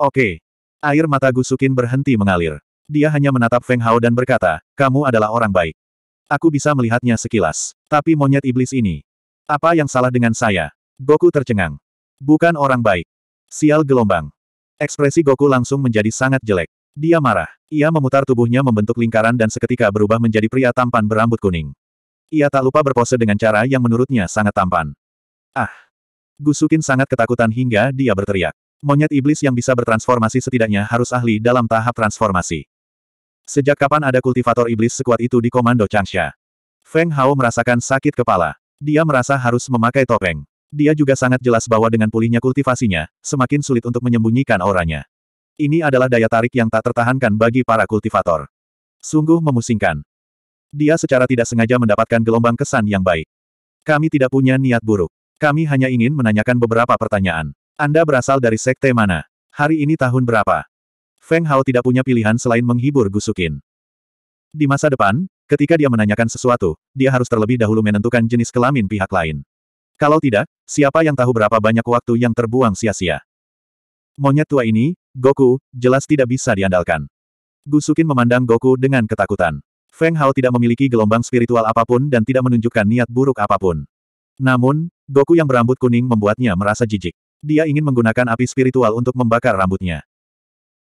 Oke. Air mata Gusukin berhenti mengalir. Dia hanya menatap Feng Hao dan berkata, kamu adalah orang baik. Aku bisa melihatnya sekilas. Tapi monyet iblis ini. Apa yang salah dengan saya? Goku tercengang. Bukan orang baik. Sial gelombang. Ekspresi Goku langsung menjadi sangat jelek. Dia marah. Ia memutar tubuhnya membentuk lingkaran dan seketika berubah menjadi pria tampan berambut kuning. Ia tak lupa berpose dengan cara yang menurutnya sangat tampan. Ah! Gusukin sangat ketakutan hingga dia berteriak. Monyet iblis yang bisa bertransformasi setidaknya harus ahli dalam tahap transformasi. Sejak kapan ada kultivator iblis sekuat itu di komando Changsha? Feng Hao merasakan sakit kepala. Dia merasa harus memakai topeng. Dia juga sangat jelas bahwa dengan pulihnya kultivasinya, semakin sulit untuk menyembunyikan auranya. Ini adalah daya tarik yang tak tertahankan bagi para kultivator. Sungguh memusingkan. Dia secara tidak sengaja mendapatkan gelombang kesan yang baik. Kami tidak punya niat buruk. Kami hanya ingin menanyakan beberapa pertanyaan. Anda berasal dari sekte mana? Hari ini tahun berapa? Feng Hao tidak punya pilihan selain menghibur Gusukin. Di masa depan, ketika dia menanyakan sesuatu, dia harus terlebih dahulu menentukan jenis kelamin pihak lain. Kalau tidak, siapa yang tahu berapa banyak waktu yang terbuang sia-sia. Monyet tua ini, Goku, jelas tidak bisa diandalkan. Gusukin memandang Goku dengan ketakutan. Feng Hao tidak memiliki gelombang spiritual apapun dan tidak menunjukkan niat buruk apapun. Namun, Goku yang berambut kuning membuatnya merasa jijik. Dia ingin menggunakan api spiritual untuk membakar rambutnya.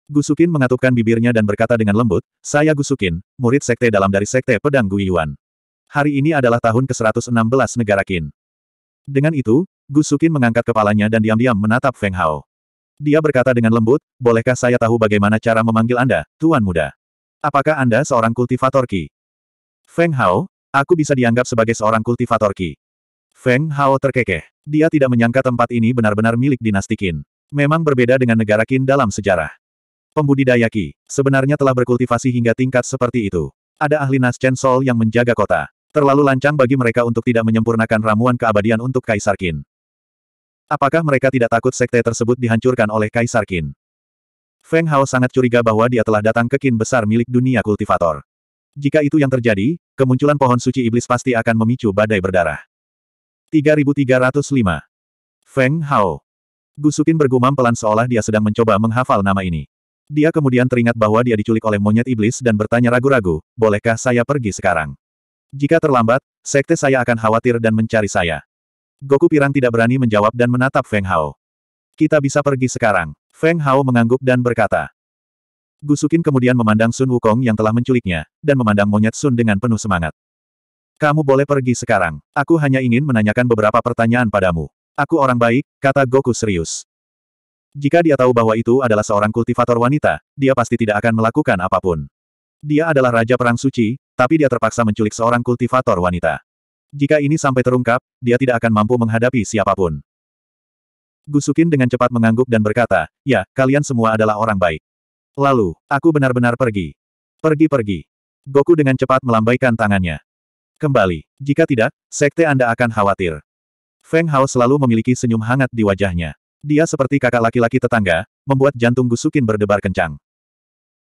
Gusukin mengatupkan bibirnya dan berkata dengan lembut, saya Gusukin, murid sekte dalam dari sekte pedang Guiyuan. Hari ini adalah tahun ke-116 negara Qin. Dengan itu, Gusukin mengangkat kepalanya dan diam-diam menatap Feng Hao. Dia berkata dengan lembut, bolehkah saya tahu bagaimana cara memanggil Anda, Tuan Muda? Apakah Anda seorang kultivator Qi? Feng Hao, aku bisa dianggap sebagai seorang kultivator Qi. Feng Hao terkekeh. Dia tidak menyangka tempat ini benar-benar milik dinasti Qin. Memang berbeda dengan negara Qin dalam sejarah pembudidaya ki sebenarnya telah berkultivasi hingga tingkat seperti itu. Ada ahli naschen Sol yang menjaga kota. Terlalu lancang bagi mereka untuk tidak menyempurnakan ramuan keabadian untuk Kaisar Qin. Apakah mereka tidak takut sekte tersebut dihancurkan oleh Kaisar Qin? Feng Hao sangat curiga bahwa dia telah datang ke Qin besar milik dunia kultivator. Jika itu yang terjadi, kemunculan pohon suci iblis pasti akan memicu badai berdarah. 3305 Feng Hao Gusukin bergumam pelan seolah dia sedang mencoba menghafal nama ini. Dia kemudian teringat bahwa dia diculik oleh monyet iblis dan bertanya ragu-ragu, bolehkah saya pergi sekarang? Jika terlambat, sekte saya akan khawatir dan mencari saya. Goku Pirang tidak berani menjawab dan menatap Feng Hao. Kita bisa pergi sekarang. Feng Hao mengangguk dan berkata. Gusukin kemudian memandang Sun Wukong yang telah menculiknya, dan memandang monyet Sun dengan penuh semangat. Kamu boleh pergi sekarang. Aku hanya ingin menanyakan beberapa pertanyaan padamu. Aku orang baik, kata Goku serius. Jika dia tahu bahwa itu adalah seorang kultivator wanita, dia pasti tidak akan melakukan apapun. Dia adalah Raja Perang Suci, tapi dia terpaksa menculik seorang kultivator wanita. Jika ini sampai terungkap, dia tidak akan mampu menghadapi siapapun. Gusukin dengan cepat mengangguk dan berkata, ya, kalian semua adalah orang baik. Lalu, aku benar-benar pergi. Pergi-pergi. Goku dengan cepat melambaikan tangannya. Kembali. Jika tidak, sekte Anda akan khawatir. Feng Hao selalu memiliki senyum hangat di wajahnya. Dia seperti kakak laki-laki tetangga, membuat jantung Gusukin berdebar kencang.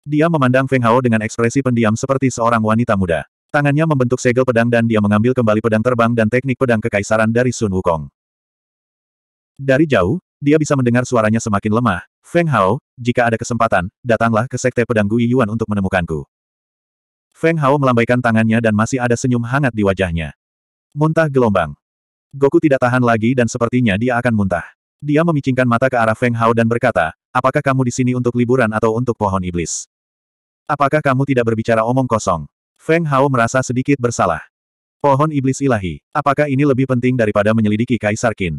Dia memandang Feng Hao dengan ekspresi pendiam seperti seorang wanita muda. Tangannya membentuk segel pedang dan dia mengambil kembali pedang terbang dan teknik pedang kekaisaran dari Sun Wukong. Dari jauh, dia bisa mendengar suaranya semakin lemah. Feng Hao, jika ada kesempatan, datanglah ke Sekte Pedang Gui Yuan untuk menemukanku. Feng Hao melambaikan tangannya dan masih ada senyum hangat di wajahnya. Muntah gelombang. Goku tidak tahan lagi dan sepertinya dia akan muntah. Dia memicingkan mata ke arah Feng Hao dan berkata, apakah kamu di sini untuk liburan atau untuk pohon iblis? Apakah kamu tidak berbicara omong kosong? Feng Hao merasa sedikit bersalah. Pohon iblis ilahi, apakah ini lebih penting daripada menyelidiki Kaisar Qin?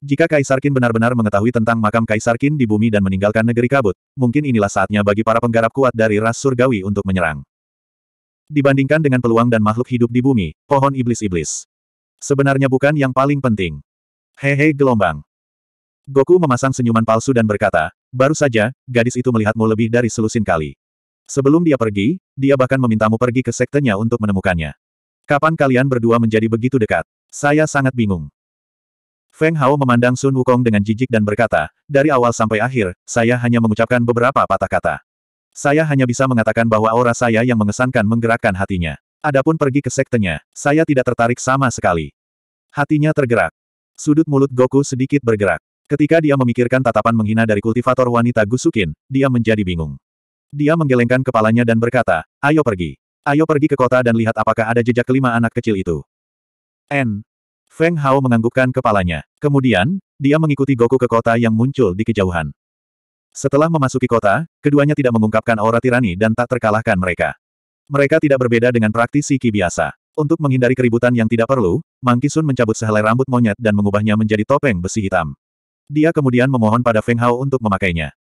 Jika Kaisar Qin benar-benar mengetahui tentang makam Kaisar Qin di bumi dan meninggalkan negeri kabut, mungkin inilah saatnya bagi para penggarap kuat dari ras surgawi untuk menyerang. Dibandingkan dengan peluang dan makhluk hidup di bumi, pohon iblis-iblis. Sebenarnya bukan yang paling penting. Hehe gelombang. Goku memasang senyuman palsu dan berkata, baru saja, gadis itu melihatmu lebih dari selusin kali. Sebelum dia pergi, dia bahkan memintamu pergi ke sektenya untuk menemukannya. Kapan kalian berdua menjadi begitu dekat? Saya sangat bingung. Feng Hao memandang Sun Wukong dengan jijik dan berkata, dari awal sampai akhir, saya hanya mengucapkan beberapa patah kata. Saya hanya bisa mengatakan bahwa aura saya yang mengesankan menggerakkan hatinya. Adapun pergi ke sektenya, saya tidak tertarik sama sekali. Hatinya tergerak. Sudut mulut Goku sedikit bergerak. Ketika dia memikirkan tatapan menghina dari kultivator wanita Gusukin, dia menjadi bingung. Dia menggelengkan kepalanya dan berkata, ayo pergi. Ayo pergi ke kota dan lihat apakah ada jejak kelima anak kecil itu. N. Feng Hao menganggukkan kepalanya. Kemudian, dia mengikuti Goku ke kota yang muncul di kejauhan. Setelah memasuki kota, keduanya tidak mengungkapkan aura tirani dan tak terkalahkan mereka. Mereka tidak berbeda dengan praktisi ki biasa. Untuk menghindari keributan yang tidak perlu, Mangkisun mencabut sehelai rambut monyet dan mengubahnya menjadi topeng besi hitam. Dia kemudian memohon pada Feng Hao untuk memakainya.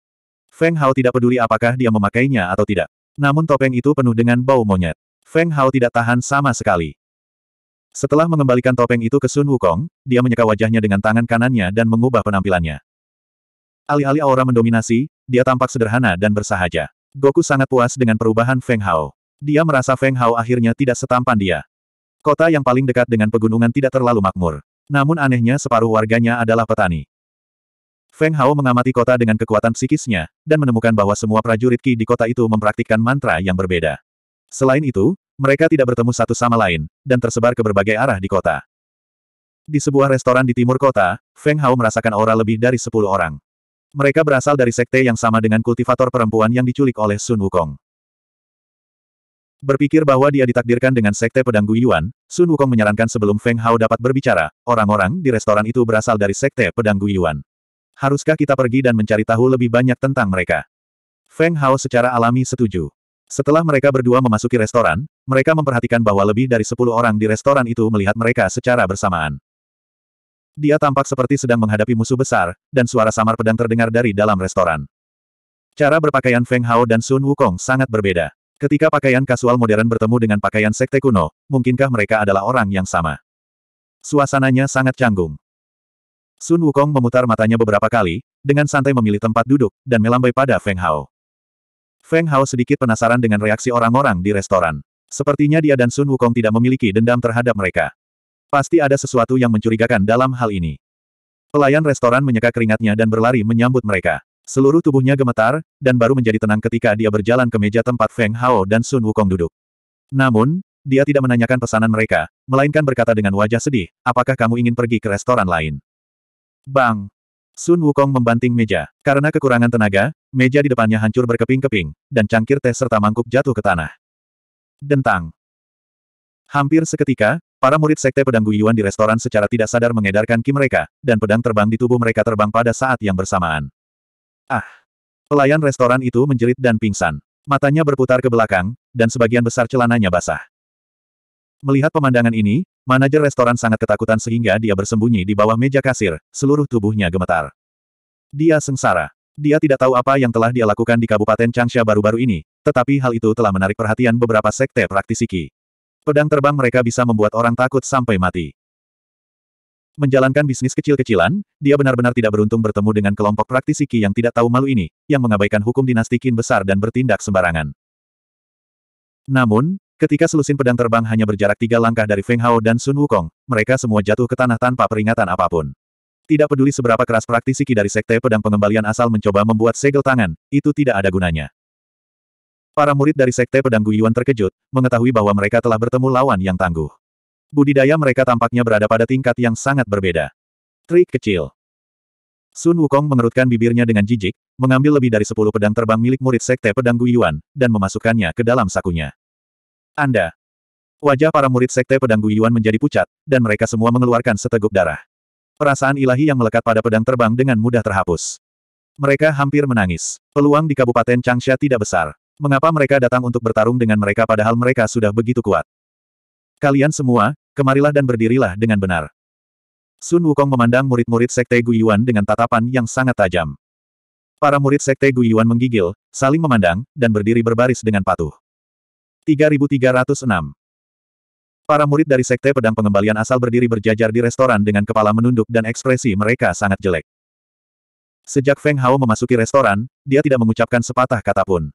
Feng Hao tidak peduli apakah dia memakainya atau tidak. Namun topeng itu penuh dengan bau monyet. Feng Hao tidak tahan sama sekali. Setelah mengembalikan topeng itu ke Sun Wukong, dia menyeka wajahnya dengan tangan kanannya dan mengubah penampilannya. Alih-alih aura mendominasi, dia tampak sederhana dan bersahaja. Goku sangat puas dengan perubahan Feng Hao. Dia merasa Feng Hao akhirnya tidak setampan dia. Kota yang paling dekat dengan pegunungan tidak terlalu makmur. Namun anehnya separuh warganya adalah petani. Feng Hao mengamati kota dengan kekuatan psikisnya, dan menemukan bahwa semua prajurit Qi di kota itu mempraktikkan mantra yang berbeda. Selain itu, mereka tidak bertemu satu sama lain, dan tersebar ke berbagai arah di kota. Di sebuah restoran di timur kota, Feng Hao merasakan aura lebih dari sepuluh orang. Mereka berasal dari sekte yang sama dengan kultivator perempuan yang diculik oleh Sun Wukong. Berpikir bahwa dia ditakdirkan dengan sekte pedang Guiyuan, Sun Wukong menyarankan sebelum Feng Hao dapat berbicara, orang-orang di restoran itu berasal dari sekte pedang Guiyuan. Haruskah kita pergi dan mencari tahu lebih banyak tentang mereka? Feng Hao secara alami setuju. Setelah mereka berdua memasuki restoran, mereka memperhatikan bahwa lebih dari sepuluh orang di restoran itu melihat mereka secara bersamaan. Dia tampak seperti sedang menghadapi musuh besar, dan suara samar pedang terdengar dari dalam restoran. Cara berpakaian Feng Hao dan Sun Wukong sangat berbeda. Ketika pakaian kasual modern bertemu dengan pakaian sekte kuno, mungkinkah mereka adalah orang yang sama? Suasananya sangat canggung. Sun Wukong memutar matanya beberapa kali, dengan santai memilih tempat duduk, dan melambai pada Feng Hao. Feng Hao sedikit penasaran dengan reaksi orang-orang di restoran. Sepertinya dia dan Sun Wukong tidak memiliki dendam terhadap mereka. Pasti ada sesuatu yang mencurigakan dalam hal ini. Pelayan restoran menyeka keringatnya dan berlari menyambut mereka. Seluruh tubuhnya gemetar, dan baru menjadi tenang ketika dia berjalan ke meja tempat Feng Hao dan Sun Wukong duduk. Namun, dia tidak menanyakan pesanan mereka, melainkan berkata dengan wajah sedih, apakah kamu ingin pergi ke restoran lain? Bang! Sun Wukong membanting meja. Karena kekurangan tenaga, meja di depannya hancur berkeping-keping, dan cangkir teh serta mangkuk jatuh ke tanah. Dentang. Hampir seketika, para murid sekte pedang Guyuan di restoran secara tidak sadar mengedarkan ki mereka, dan pedang terbang di tubuh mereka terbang pada saat yang bersamaan. Ah! Pelayan restoran itu menjerit dan pingsan. Matanya berputar ke belakang, dan sebagian besar celananya basah. Melihat pemandangan ini, Manajer restoran sangat ketakutan sehingga dia bersembunyi di bawah meja kasir, seluruh tubuhnya gemetar. Dia sengsara. Dia tidak tahu apa yang telah dia lakukan di Kabupaten Changsha baru-baru ini, tetapi hal itu telah menarik perhatian beberapa sekte praktisi Qi. Pedang terbang mereka bisa membuat orang takut sampai mati. Menjalankan bisnis kecil-kecilan, dia benar-benar tidak beruntung bertemu dengan kelompok praktisi Qi yang tidak tahu malu ini, yang mengabaikan hukum dinasti Qin besar dan bertindak sembarangan. Namun, Ketika selusin pedang terbang hanya berjarak tiga langkah dari Feng Hao dan Sun Wukong, mereka semua jatuh ke tanah tanpa peringatan apapun. Tidak peduli seberapa keras praktisi Ki dari Sekte Pedang Pengembalian asal mencoba membuat segel tangan, itu tidak ada gunanya. Para murid dari Sekte Pedang Guyuan terkejut, mengetahui bahwa mereka telah bertemu lawan yang tangguh. Budidaya mereka tampaknya berada pada tingkat yang sangat berbeda. Trik kecil. Sun Wukong mengerutkan bibirnya dengan jijik, mengambil lebih dari sepuluh pedang terbang milik murid Sekte Pedang Guyuan, dan memasukkannya ke dalam sakunya. Anda. Wajah para murid sekte pedang Guyuan menjadi pucat, dan mereka semua mengeluarkan seteguk darah. Perasaan ilahi yang melekat pada pedang terbang dengan mudah terhapus. Mereka hampir menangis. Peluang di Kabupaten Changsha tidak besar. Mengapa mereka datang untuk bertarung dengan mereka padahal mereka sudah begitu kuat? Kalian semua, kemarilah dan berdirilah dengan benar. Sun Wukong memandang murid-murid sekte Guyuan dengan tatapan yang sangat tajam. Para murid sekte Guyuan menggigil, saling memandang, dan berdiri berbaris dengan patuh. 3306. Para murid dari Sekte Pedang Pengembalian asal berdiri berjajar di restoran dengan kepala menunduk dan ekspresi mereka sangat jelek. Sejak Feng Hao memasuki restoran, dia tidak mengucapkan sepatah kata pun.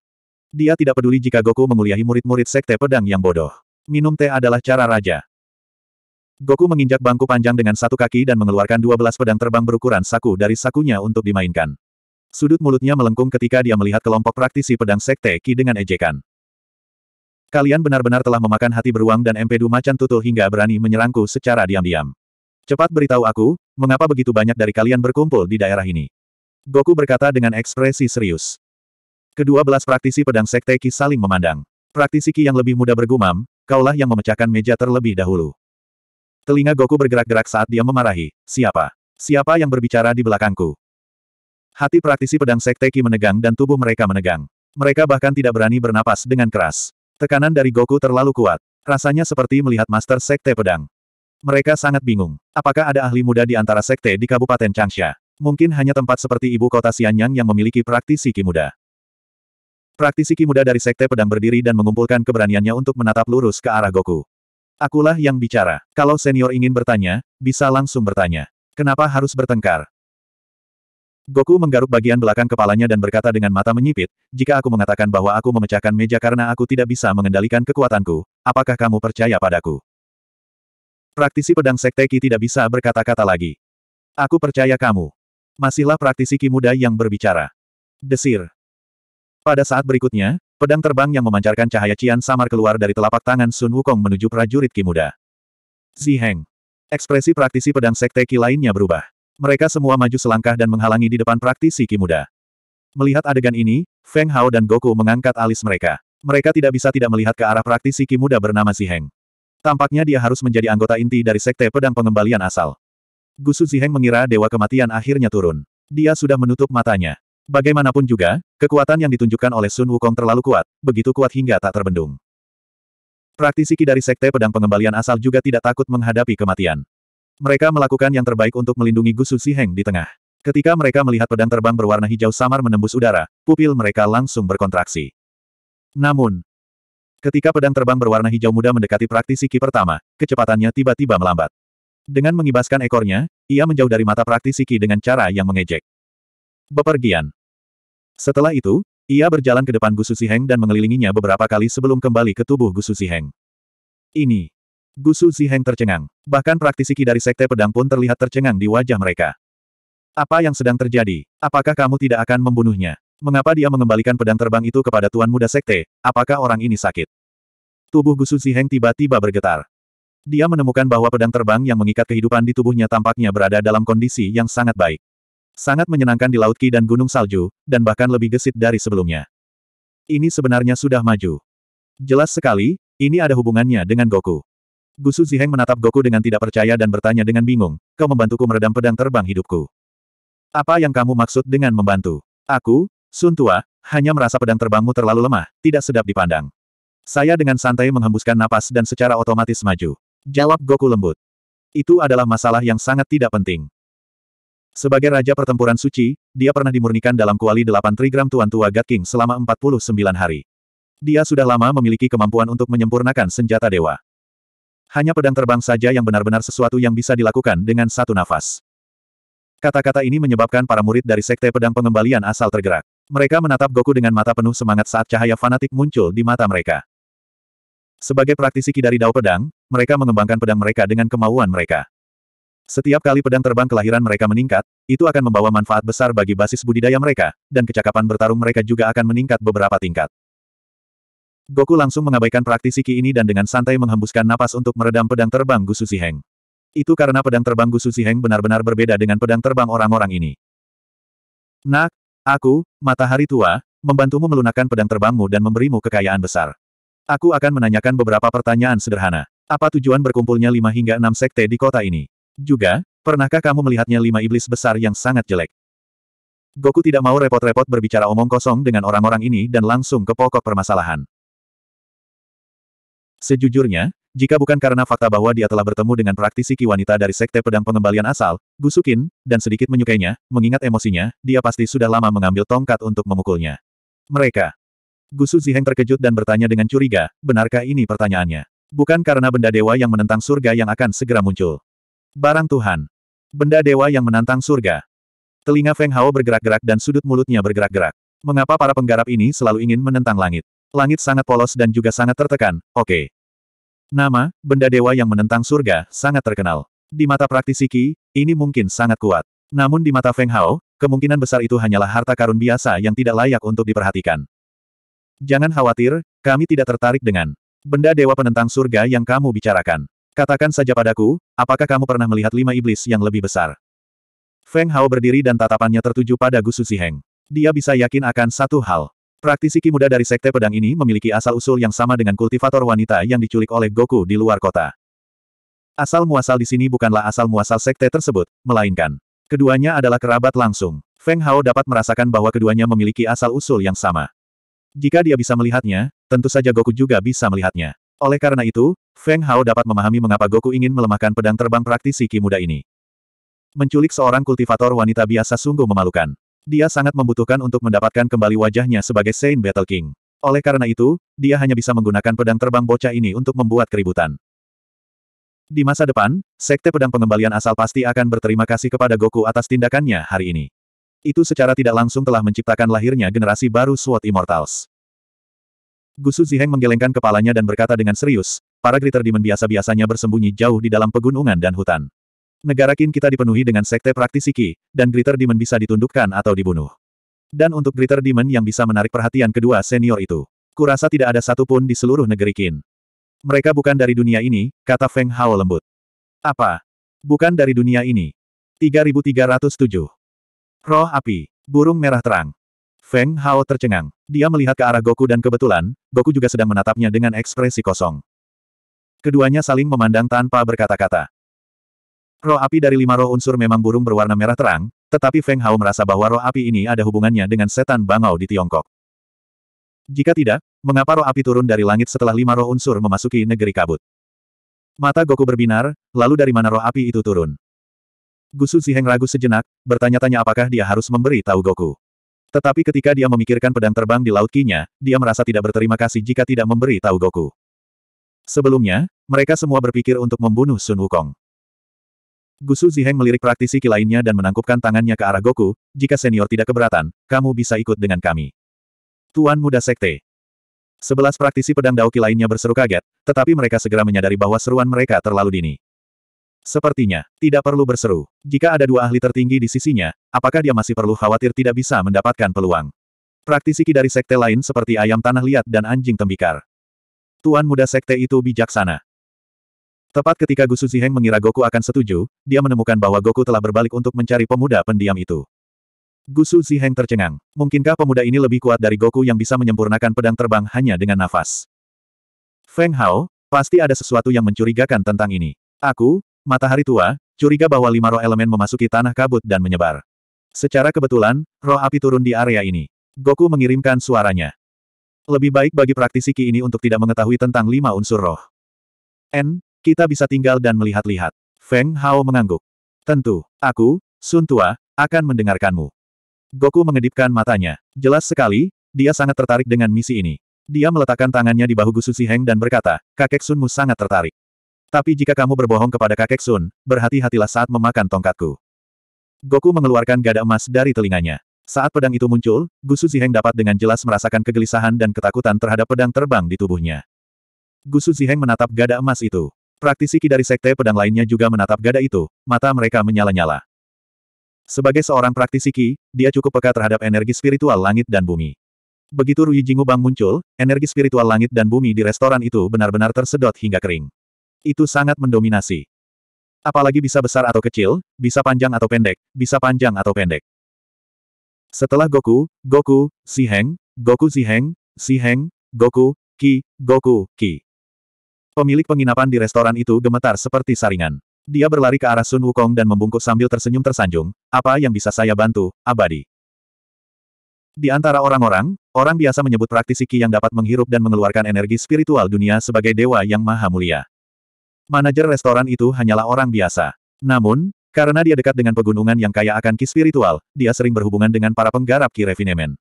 Dia tidak peduli jika Goku menguliahi murid-murid Sekte Pedang yang bodoh. Minum teh adalah cara raja. Goku menginjak bangku panjang dengan satu kaki dan mengeluarkan dua belas pedang terbang berukuran saku dari sakunya untuk dimainkan. Sudut mulutnya melengkung ketika dia melihat kelompok praktisi pedang sekte Ki dengan ejekan. Kalian benar-benar telah memakan hati beruang dan empedu macan tutul hingga berani menyerangku secara diam-diam. Cepat beritahu aku, mengapa begitu banyak dari kalian berkumpul di daerah ini? Goku berkata dengan ekspresi serius. Kedua belas praktisi pedang sekte Ki saling memandang. Praktisi Ki yang lebih muda bergumam, kaulah yang memecahkan meja terlebih dahulu. Telinga Goku bergerak-gerak saat dia memarahi, siapa? Siapa yang berbicara di belakangku? Hati praktisi pedang sekte Ki menegang dan tubuh mereka menegang. Mereka bahkan tidak berani bernapas dengan keras. Tekanan dari Goku terlalu kuat. Rasanya seperti melihat Master Sekte Pedang. Mereka sangat bingung. Apakah ada ahli muda di antara sekte di Kabupaten Changsha? Mungkin hanya tempat seperti ibu kota Xianyang yang memiliki praktisi Ki muda. Praktisi Ki muda dari sekte pedang berdiri dan mengumpulkan keberaniannya untuk menatap lurus ke arah Goku. Akulah yang bicara. Kalau senior ingin bertanya, bisa langsung bertanya. Kenapa harus bertengkar? Goku menggaruk bagian belakang kepalanya dan berkata dengan mata menyipit, jika aku mengatakan bahwa aku memecahkan meja karena aku tidak bisa mengendalikan kekuatanku, apakah kamu percaya padaku? Praktisi pedang Sekte Ki tidak bisa berkata-kata lagi. Aku percaya kamu. Masihlah praktisi Ki muda yang berbicara. Desir. Pada saat berikutnya, pedang terbang yang memancarkan cahaya cian samar keluar dari telapak tangan Sun Wukong menuju prajurit Ki muda. Ziheng. Ekspresi praktisi pedang Sekte Ki lainnya berubah. Mereka semua maju selangkah dan menghalangi di depan praktisi Ki muda. Melihat adegan ini, Feng Hao dan Goku mengangkat alis mereka. Mereka tidak bisa tidak melihat ke arah praktisi Ki muda bernama Ziheng. Tampaknya dia harus menjadi anggota inti dari sekte pedang pengembalian asal. Gusu Ziheng mengira dewa kematian akhirnya turun. Dia sudah menutup matanya. Bagaimanapun juga, kekuatan yang ditunjukkan oleh Sun Wukong terlalu kuat, begitu kuat hingga tak terbendung. Praktisi Ki dari sekte pedang pengembalian asal juga tidak takut menghadapi kematian. Mereka melakukan yang terbaik untuk melindungi Gusu Heng di tengah. Ketika mereka melihat pedang terbang berwarna hijau samar menembus udara, pupil mereka langsung berkontraksi. Namun, ketika pedang terbang berwarna hijau muda mendekati praktisi Ki pertama, kecepatannya tiba-tiba melambat. Dengan mengibaskan ekornya, ia menjauh dari mata praktisi Ki dengan cara yang mengejek. Bepergian. Setelah itu, ia berjalan ke depan Gusu Heng dan mengelilinginya beberapa kali sebelum kembali ke tubuh Gusu Heng. Ini Gusu Ziheng tercengang. Bahkan praktisi dari Sekte Pedang pun terlihat tercengang di wajah mereka. Apa yang sedang terjadi? Apakah kamu tidak akan membunuhnya? Mengapa dia mengembalikan pedang terbang itu kepada Tuan Muda Sekte? Apakah orang ini sakit? Tubuh Gusu Ziheng tiba-tiba bergetar. Dia menemukan bahwa pedang terbang yang mengikat kehidupan di tubuhnya tampaknya berada dalam kondisi yang sangat baik. Sangat menyenangkan di Laut Ki dan Gunung Salju, dan bahkan lebih gesit dari sebelumnya. Ini sebenarnya sudah maju. Jelas sekali, ini ada hubungannya dengan Goku. Gusu Ziheng menatap Goku dengan tidak percaya dan bertanya dengan bingung, kau membantuku meredam pedang terbang hidupku. Apa yang kamu maksud dengan membantu? Aku, Sun Tua, hanya merasa pedang terbangmu terlalu lemah, tidak sedap dipandang. Saya dengan santai menghembuskan napas dan secara otomatis maju. Jawab Goku lembut. Itu adalah masalah yang sangat tidak penting. Sebagai Raja Pertempuran Suci, dia pernah dimurnikan dalam kuali 8 trigram Tuan Tua God King selama 49 hari. Dia sudah lama memiliki kemampuan untuk menyempurnakan senjata dewa. Hanya pedang terbang saja yang benar-benar sesuatu yang bisa dilakukan dengan satu nafas. Kata-kata ini menyebabkan para murid dari Sekte Pedang Pengembalian asal tergerak. Mereka menatap Goku dengan mata penuh semangat saat cahaya fanatik muncul di mata mereka. Sebagai praktisi Kidari Dao Pedang, mereka mengembangkan pedang mereka dengan kemauan mereka. Setiap kali pedang terbang kelahiran mereka meningkat, itu akan membawa manfaat besar bagi basis budidaya mereka, dan kecakapan bertarung mereka juga akan meningkat beberapa tingkat. Goku langsung mengabaikan praktisi Ki ini dan dengan santai menghembuskan napas untuk meredam pedang terbang Gusu Siheng. Itu karena pedang terbang Gusu Siheng benar-benar berbeda dengan pedang terbang orang-orang ini. Nak, aku, matahari tua, membantumu melunakkan pedang terbangmu dan memberimu kekayaan besar. Aku akan menanyakan beberapa pertanyaan sederhana. Apa tujuan berkumpulnya lima hingga enam sekte di kota ini? Juga, pernahkah kamu melihatnya lima iblis besar yang sangat jelek? Goku tidak mau repot-repot berbicara omong kosong dengan orang-orang ini dan langsung ke pokok permasalahan. Sejujurnya, jika bukan karena fakta bahwa dia telah bertemu dengan praktisi Ki wanita dari Sekte Pedang Pengembalian asal, Gusukin, dan sedikit menyukainya, mengingat emosinya, dia pasti sudah lama mengambil tongkat untuk memukulnya. Mereka. Gusu Ziheng terkejut dan bertanya dengan curiga, benarkah ini pertanyaannya? Bukan karena benda dewa yang menentang surga yang akan segera muncul. Barang Tuhan. Benda dewa yang menantang surga. Telinga Feng Hao bergerak-gerak dan sudut mulutnya bergerak-gerak. Mengapa para penggarap ini selalu ingin menentang langit? Langit sangat polos dan juga sangat tertekan, oke. Okay. Nama, benda dewa yang menentang surga, sangat terkenal. Di mata praktisi Qi, ini mungkin sangat kuat. Namun di mata Feng Hao, kemungkinan besar itu hanyalah harta karun biasa yang tidak layak untuk diperhatikan. Jangan khawatir, kami tidak tertarik dengan benda dewa penentang surga yang kamu bicarakan. Katakan saja padaku, apakah kamu pernah melihat lima iblis yang lebih besar? Feng Hao berdiri dan tatapannya tertuju pada Gu Susiheng. Dia bisa yakin akan satu hal. Praktisi Ki muda dari Sekte Pedang ini memiliki asal-usul yang sama dengan kultivator wanita yang diculik oleh Goku di luar kota. Asal-muasal di sini bukanlah asal-muasal Sekte tersebut, melainkan keduanya adalah kerabat langsung. Feng Hao dapat merasakan bahwa keduanya memiliki asal-usul yang sama. Jika dia bisa melihatnya, tentu saja Goku juga bisa melihatnya. Oleh karena itu, Feng Hao dapat memahami mengapa Goku ingin melemahkan pedang terbang praktisi Ki muda ini. Menculik seorang kultivator wanita biasa sungguh memalukan. Dia sangat membutuhkan untuk mendapatkan kembali wajahnya sebagai Saint Battle King. Oleh karena itu, dia hanya bisa menggunakan pedang terbang bocah ini untuk membuat keributan. Di masa depan, Sekte Pedang Pengembalian asal pasti akan berterima kasih kepada Goku atas tindakannya hari ini. Itu secara tidak langsung telah menciptakan lahirnya generasi baru SWOT Immortals. Gusu Ziheng menggelengkan kepalanya dan berkata dengan serius, para Greater Demon biasa-biasanya bersembunyi jauh di dalam pegunungan dan hutan negara Qin kita dipenuhi dengan sekte praktisi Qi, dan Gritter Demon bisa ditundukkan atau dibunuh. Dan untuk Gritter Demon yang bisa menarik perhatian kedua senior itu, kurasa tidak ada satupun di seluruh negeri Qin. Mereka bukan dari dunia ini, kata Feng Hao lembut. Apa? Bukan dari dunia ini. 3307. Roh api, burung merah terang. Feng Hao tercengang. Dia melihat ke arah Goku dan kebetulan, Goku juga sedang menatapnya dengan ekspresi kosong. Keduanya saling memandang tanpa berkata-kata. Roh api dari lima roh unsur memang burung berwarna merah terang, tetapi Feng Hao merasa bahwa roh api ini ada hubungannya dengan setan bangau di Tiongkok. Jika tidak, mengapa roh api turun dari langit setelah lima roh unsur memasuki negeri kabut? Mata Goku berbinar, lalu dari mana roh api itu turun? Gusu Ziheng ragu sejenak, bertanya-tanya apakah dia harus memberi tahu Goku. Tetapi ketika dia memikirkan pedang terbang di laut kinya, dia merasa tidak berterima kasih jika tidak memberi tahu Goku. Sebelumnya, mereka semua berpikir untuk membunuh Sun Wukong. Gusu Ziheng melirik praktisi Ki lainnya dan menangkupkan tangannya ke arah Goku, jika senior tidak keberatan, kamu bisa ikut dengan kami. Tuan Muda Sekte. Sebelas praktisi pedang Dao Ki lainnya berseru kaget, tetapi mereka segera menyadari bahwa seruan mereka terlalu dini. Sepertinya, tidak perlu berseru. Jika ada dua ahli tertinggi di sisinya, apakah dia masih perlu khawatir tidak bisa mendapatkan peluang? Praktisi Ki dari sekte lain seperti ayam tanah liat dan anjing tembikar. Tuan muda sekte itu bijaksana. Tepat ketika Gusu Ziheng mengira Goku akan setuju, dia menemukan bahwa Goku telah berbalik untuk mencari pemuda pendiam itu. Gusu Ziheng tercengang. Mungkinkah pemuda ini lebih kuat dari Goku yang bisa menyempurnakan pedang terbang hanya dengan nafas? Feng Hao, pasti ada sesuatu yang mencurigakan tentang ini. Aku, matahari tua, curiga bahwa lima roh elemen memasuki tanah kabut dan menyebar. Secara kebetulan, roh api turun di area ini. Goku mengirimkan suaranya. Lebih baik bagi praktisi Ki ini untuk tidak mengetahui tentang lima unsur roh. N, kita bisa tinggal dan melihat-lihat. Feng Hao mengangguk. Tentu, aku, Sun Tua, akan mendengarkanmu. Goku mengedipkan matanya. Jelas sekali, dia sangat tertarik dengan misi ini. Dia meletakkan tangannya di bahu Gusu Heng dan berkata, kakek Sunmu sangat tertarik. Tapi jika kamu berbohong kepada kakek Sun, berhati-hatilah saat memakan tongkatku. Goku mengeluarkan gada emas dari telinganya. Saat pedang itu muncul, Gusu Heng dapat dengan jelas merasakan kegelisahan dan ketakutan terhadap pedang terbang di tubuhnya. Gusu Heng menatap gada emas itu. Praktisi Ki dari Sekte Pedang lainnya juga menatap gada itu, mata mereka menyala-nyala. Sebagai seorang praktisi Ki, dia cukup peka terhadap energi spiritual langit dan bumi. Begitu Rui Jingubang muncul, energi spiritual langit dan bumi di restoran itu benar-benar tersedot hingga kering. Itu sangat mendominasi. Apalagi bisa besar atau kecil, bisa panjang atau pendek, bisa panjang atau pendek. Setelah Goku, Goku, Si Heng, Goku Si Heng, Si Heng, Goku, Ki, Goku, Ki. Pemilik penginapan di restoran itu gemetar seperti saringan. Dia berlari ke arah Sun Wukong dan membungkuk sambil tersenyum tersanjung, apa yang bisa saya bantu, abadi. Di antara orang-orang, orang biasa menyebut praktisi Qi yang dapat menghirup dan mengeluarkan energi spiritual dunia sebagai dewa yang maha mulia. Manajer restoran itu hanyalah orang biasa. Namun, karena dia dekat dengan pegunungan yang kaya akan Qi spiritual, dia sering berhubungan dengan para penggarap Qi Refinement.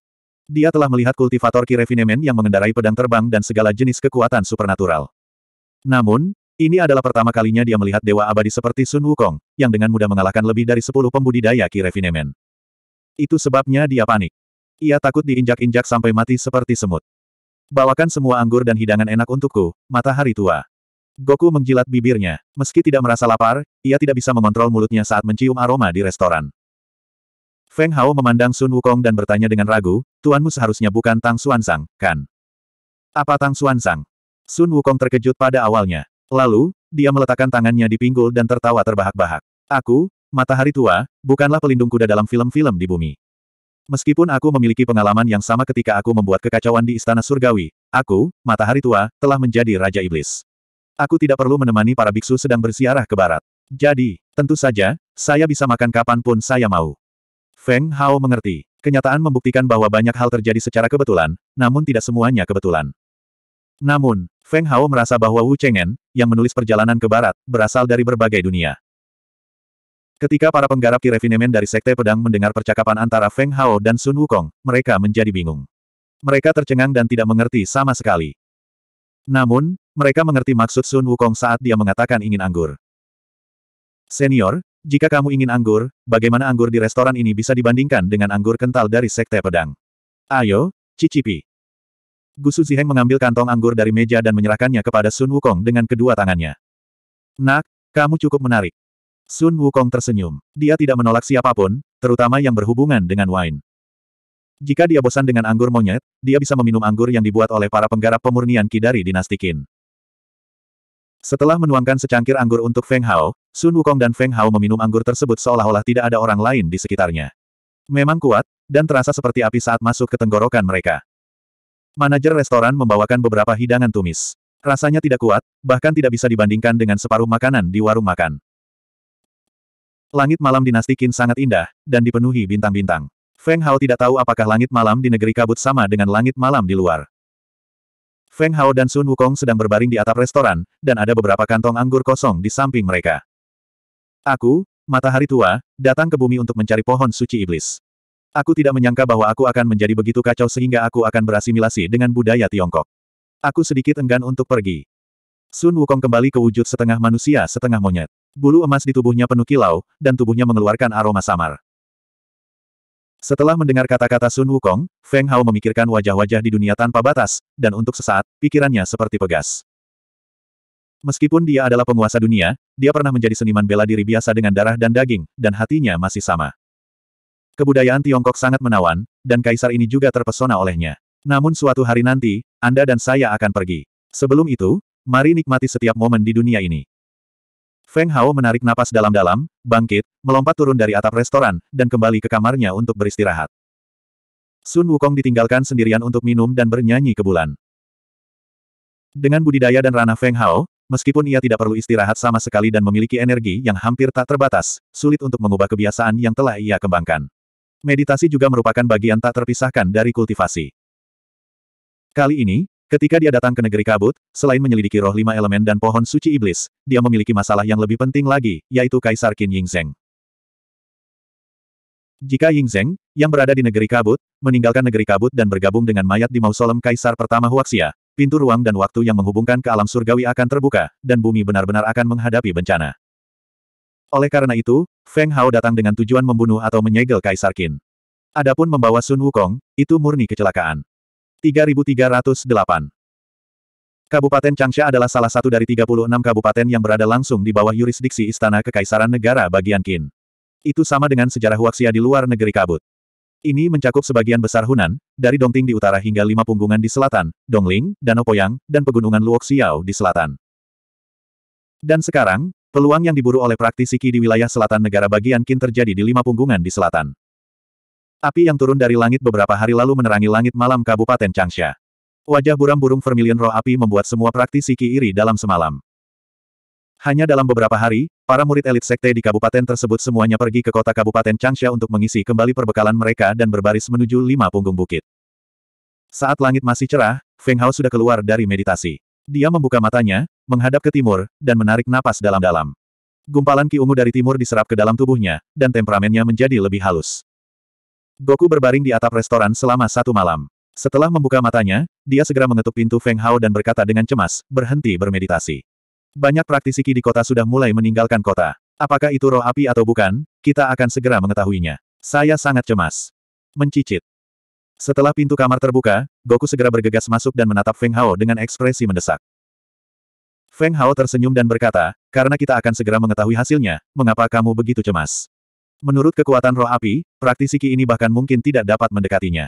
Dia telah melihat kultivator Qi Refinement yang mengendarai pedang terbang dan segala jenis kekuatan supernatural. Namun, ini adalah pertama kalinya dia melihat dewa abadi seperti Sun Wukong, yang dengan mudah mengalahkan lebih dari sepuluh pembudidaya Ki Refinemen. Itu sebabnya dia panik. Ia takut diinjak-injak sampai mati seperti semut. Bawakan semua anggur dan hidangan enak untukku, matahari tua. Goku menjilat bibirnya. Meski tidak merasa lapar, ia tidak bisa mengontrol mulutnya saat mencium aroma di restoran. Feng Hao memandang Sun Wukong dan bertanya dengan ragu, Tuanmu seharusnya bukan Tang Xuanzang, kan? Apa Tang Xuanzang? Sun Wukong terkejut pada awalnya. Lalu, dia meletakkan tangannya di pinggul dan tertawa terbahak-bahak. Aku, matahari tua, bukanlah pelindung kuda dalam film-film di bumi. Meskipun aku memiliki pengalaman yang sama ketika aku membuat kekacauan di Istana Surgawi, aku, matahari tua, telah menjadi Raja Iblis. Aku tidak perlu menemani para biksu sedang bersiarah ke barat. Jadi, tentu saja, saya bisa makan kapanpun saya mau. Feng Hao mengerti. Kenyataan membuktikan bahwa banyak hal terjadi secara kebetulan, namun tidak semuanya kebetulan. Namun, Feng Hao merasa bahwa Wu Cheng'en, yang menulis perjalanan ke barat, berasal dari berbagai dunia. Ketika para penggarap Kirefinemen dari Sekte Pedang mendengar percakapan antara Feng Hao dan Sun Wukong, mereka menjadi bingung. Mereka tercengang dan tidak mengerti sama sekali. Namun, mereka mengerti maksud Sun Wukong saat dia mengatakan ingin anggur. Senior, jika kamu ingin anggur, bagaimana anggur di restoran ini bisa dibandingkan dengan anggur kental dari Sekte Pedang? Ayo, cicipi. Gusu Ziheng mengambil kantong anggur dari meja dan menyerahkannya kepada Sun Wukong dengan kedua tangannya. Nak, kamu cukup menarik. Sun Wukong tersenyum. Dia tidak menolak siapapun, terutama yang berhubungan dengan wine. Jika dia bosan dengan anggur monyet, dia bisa meminum anggur yang dibuat oleh para penggarap pemurnian Ki dari dinasti Qin. Setelah menuangkan secangkir anggur untuk Feng Hao, Sun Wukong dan Feng Hao meminum anggur tersebut seolah-olah tidak ada orang lain di sekitarnya. Memang kuat, dan terasa seperti api saat masuk ke tenggorokan mereka. Manajer restoran membawakan beberapa hidangan tumis. Rasanya tidak kuat, bahkan tidak bisa dibandingkan dengan separuh makanan di warung makan. Langit malam dinasti Qin sangat indah, dan dipenuhi bintang-bintang. Feng Hao tidak tahu apakah langit malam di negeri kabut sama dengan langit malam di luar. Feng Hao dan Sun Wukong sedang berbaring di atap restoran, dan ada beberapa kantong anggur kosong di samping mereka. Aku, matahari tua, datang ke bumi untuk mencari pohon suci iblis. Aku tidak menyangka bahwa aku akan menjadi begitu kacau sehingga aku akan berasimilasi dengan budaya Tiongkok. Aku sedikit enggan untuk pergi. Sun Wukong kembali ke wujud setengah manusia setengah monyet. Bulu emas di tubuhnya penuh kilau, dan tubuhnya mengeluarkan aroma samar. Setelah mendengar kata-kata Sun Wukong, Feng Hao memikirkan wajah-wajah di dunia tanpa batas, dan untuk sesaat, pikirannya seperti pegas. Meskipun dia adalah penguasa dunia, dia pernah menjadi seniman bela diri biasa dengan darah dan daging, dan hatinya masih sama. Kebudayaan Tiongkok sangat menawan, dan kaisar ini juga terpesona olehnya. Namun suatu hari nanti, Anda dan saya akan pergi. Sebelum itu, mari nikmati setiap momen di dunia ini. Feng Hao menarik napas dalam-dalam, bangkit, melompat turun dari atap restoran, dan kembali ke kamarnya untuk beristirahat. Sun Wukong ditinggalkan sendirian untuk minum dan bernyanyi ke bulan. Dengan budidaya dan ranah Feng Hao, meskipun ia tidak perlu istirahat sama sekali dan memiliki energi yang hampir tak terbatas, sulit untuk mengubah kebiasaan yang telah ia kembangkan meditasi juga merupakan bagian tak terpisahkan dari kultivasi. Kali ini, ketika dia datang ke negeri kabut, selain menyelidiki roh lima elemen dan pohon suci iblis, dia memiliki masalah yang lebih penting lagi, yaitu Kaisar Qin Zheng. Jika Zheng, yang berada di negeri kabut, meninggalkan negeri kabut dan bergabung dengan mayat di mausolem Kaisar pertama Huaxia, pintu ruang dan waktu yang menghubungkan ke alam surgawi akan terbuka, dan bumi benar-benar akan menghadapi bencana. Oleh karena itu, Feng Hao datang dengan tujuan membunuh atau menyegel Kaisar Qin. Adapun membawa Sun Wukong, itu murni kecelakaan. 3308 Kabupaten Changsha adalah salah satu dari 36 kabupaten yang berada langsung di bawah yurisdiksi Istana Kekaisaran Negara bagian Qin. Itu sama dengan sejarah Huaxia di luar negeri kabut. Ini mencakup sebagian besar Hunan, dari Dongting di utara hingga lima punggungan di selatan, Dongling, Danau Poyang, dan pegunungan Luoxiao di selatan. Dan sekarang, Peluang yang diburu oleh praktisi Qi di wilayah selatan negara bagian Qin terjadi di lima punggungan di selatan. Api yang turun dari langit beberapa hari lalu menerangi langit malam Kabupaten Changsha. Wajah buram burung vermilion roh api membuat semua praktisi Qi iri dalam semalam. Hanya dalam beberapa hari, para murid elit sekte di kabupaten tersebut semuanya pergi ke kota Kabupaten Changsha untuk mengisi kembali perbekalan mereka dan berbaris menuju lima punggung bukit. Saat langit masih cerah, Feng Hao sudah keluar dari meditasi. Dia membuka matanya, menghadap ke timur, dan menarik napas dalam-dalam. Gumpalan ki ungu dari timur diserap ke dalam tubuhnya, dan temperamennya menjadi lebih halus. Goku berbaring di atap restoran selama satu malam. Setelah membuka matanya, dia segera mengetuk pintu Feng Hao dan berkata dengan cemas, berhenti bermeditasi. Banyak praktisi ki di kota sudah mulai meninggalkan kota. Apakah itu roh api atau bukan, kita akan segera mengetahuinya. Saya sangat cemas. Mencicit. Setelah pintu kamar terbuka, Goku segera bergegas masuk dan menatap Feng Hao dengan ekspresi mendesak. Feng Hao tersenyum dan berkata, karena kita akan segera mengetahui hasilnya, mengapa kamu begitu cemas? Menurut kekuatan roh api, praktisi Ki ini bahkan mungkin tidak dapat mendekatinya.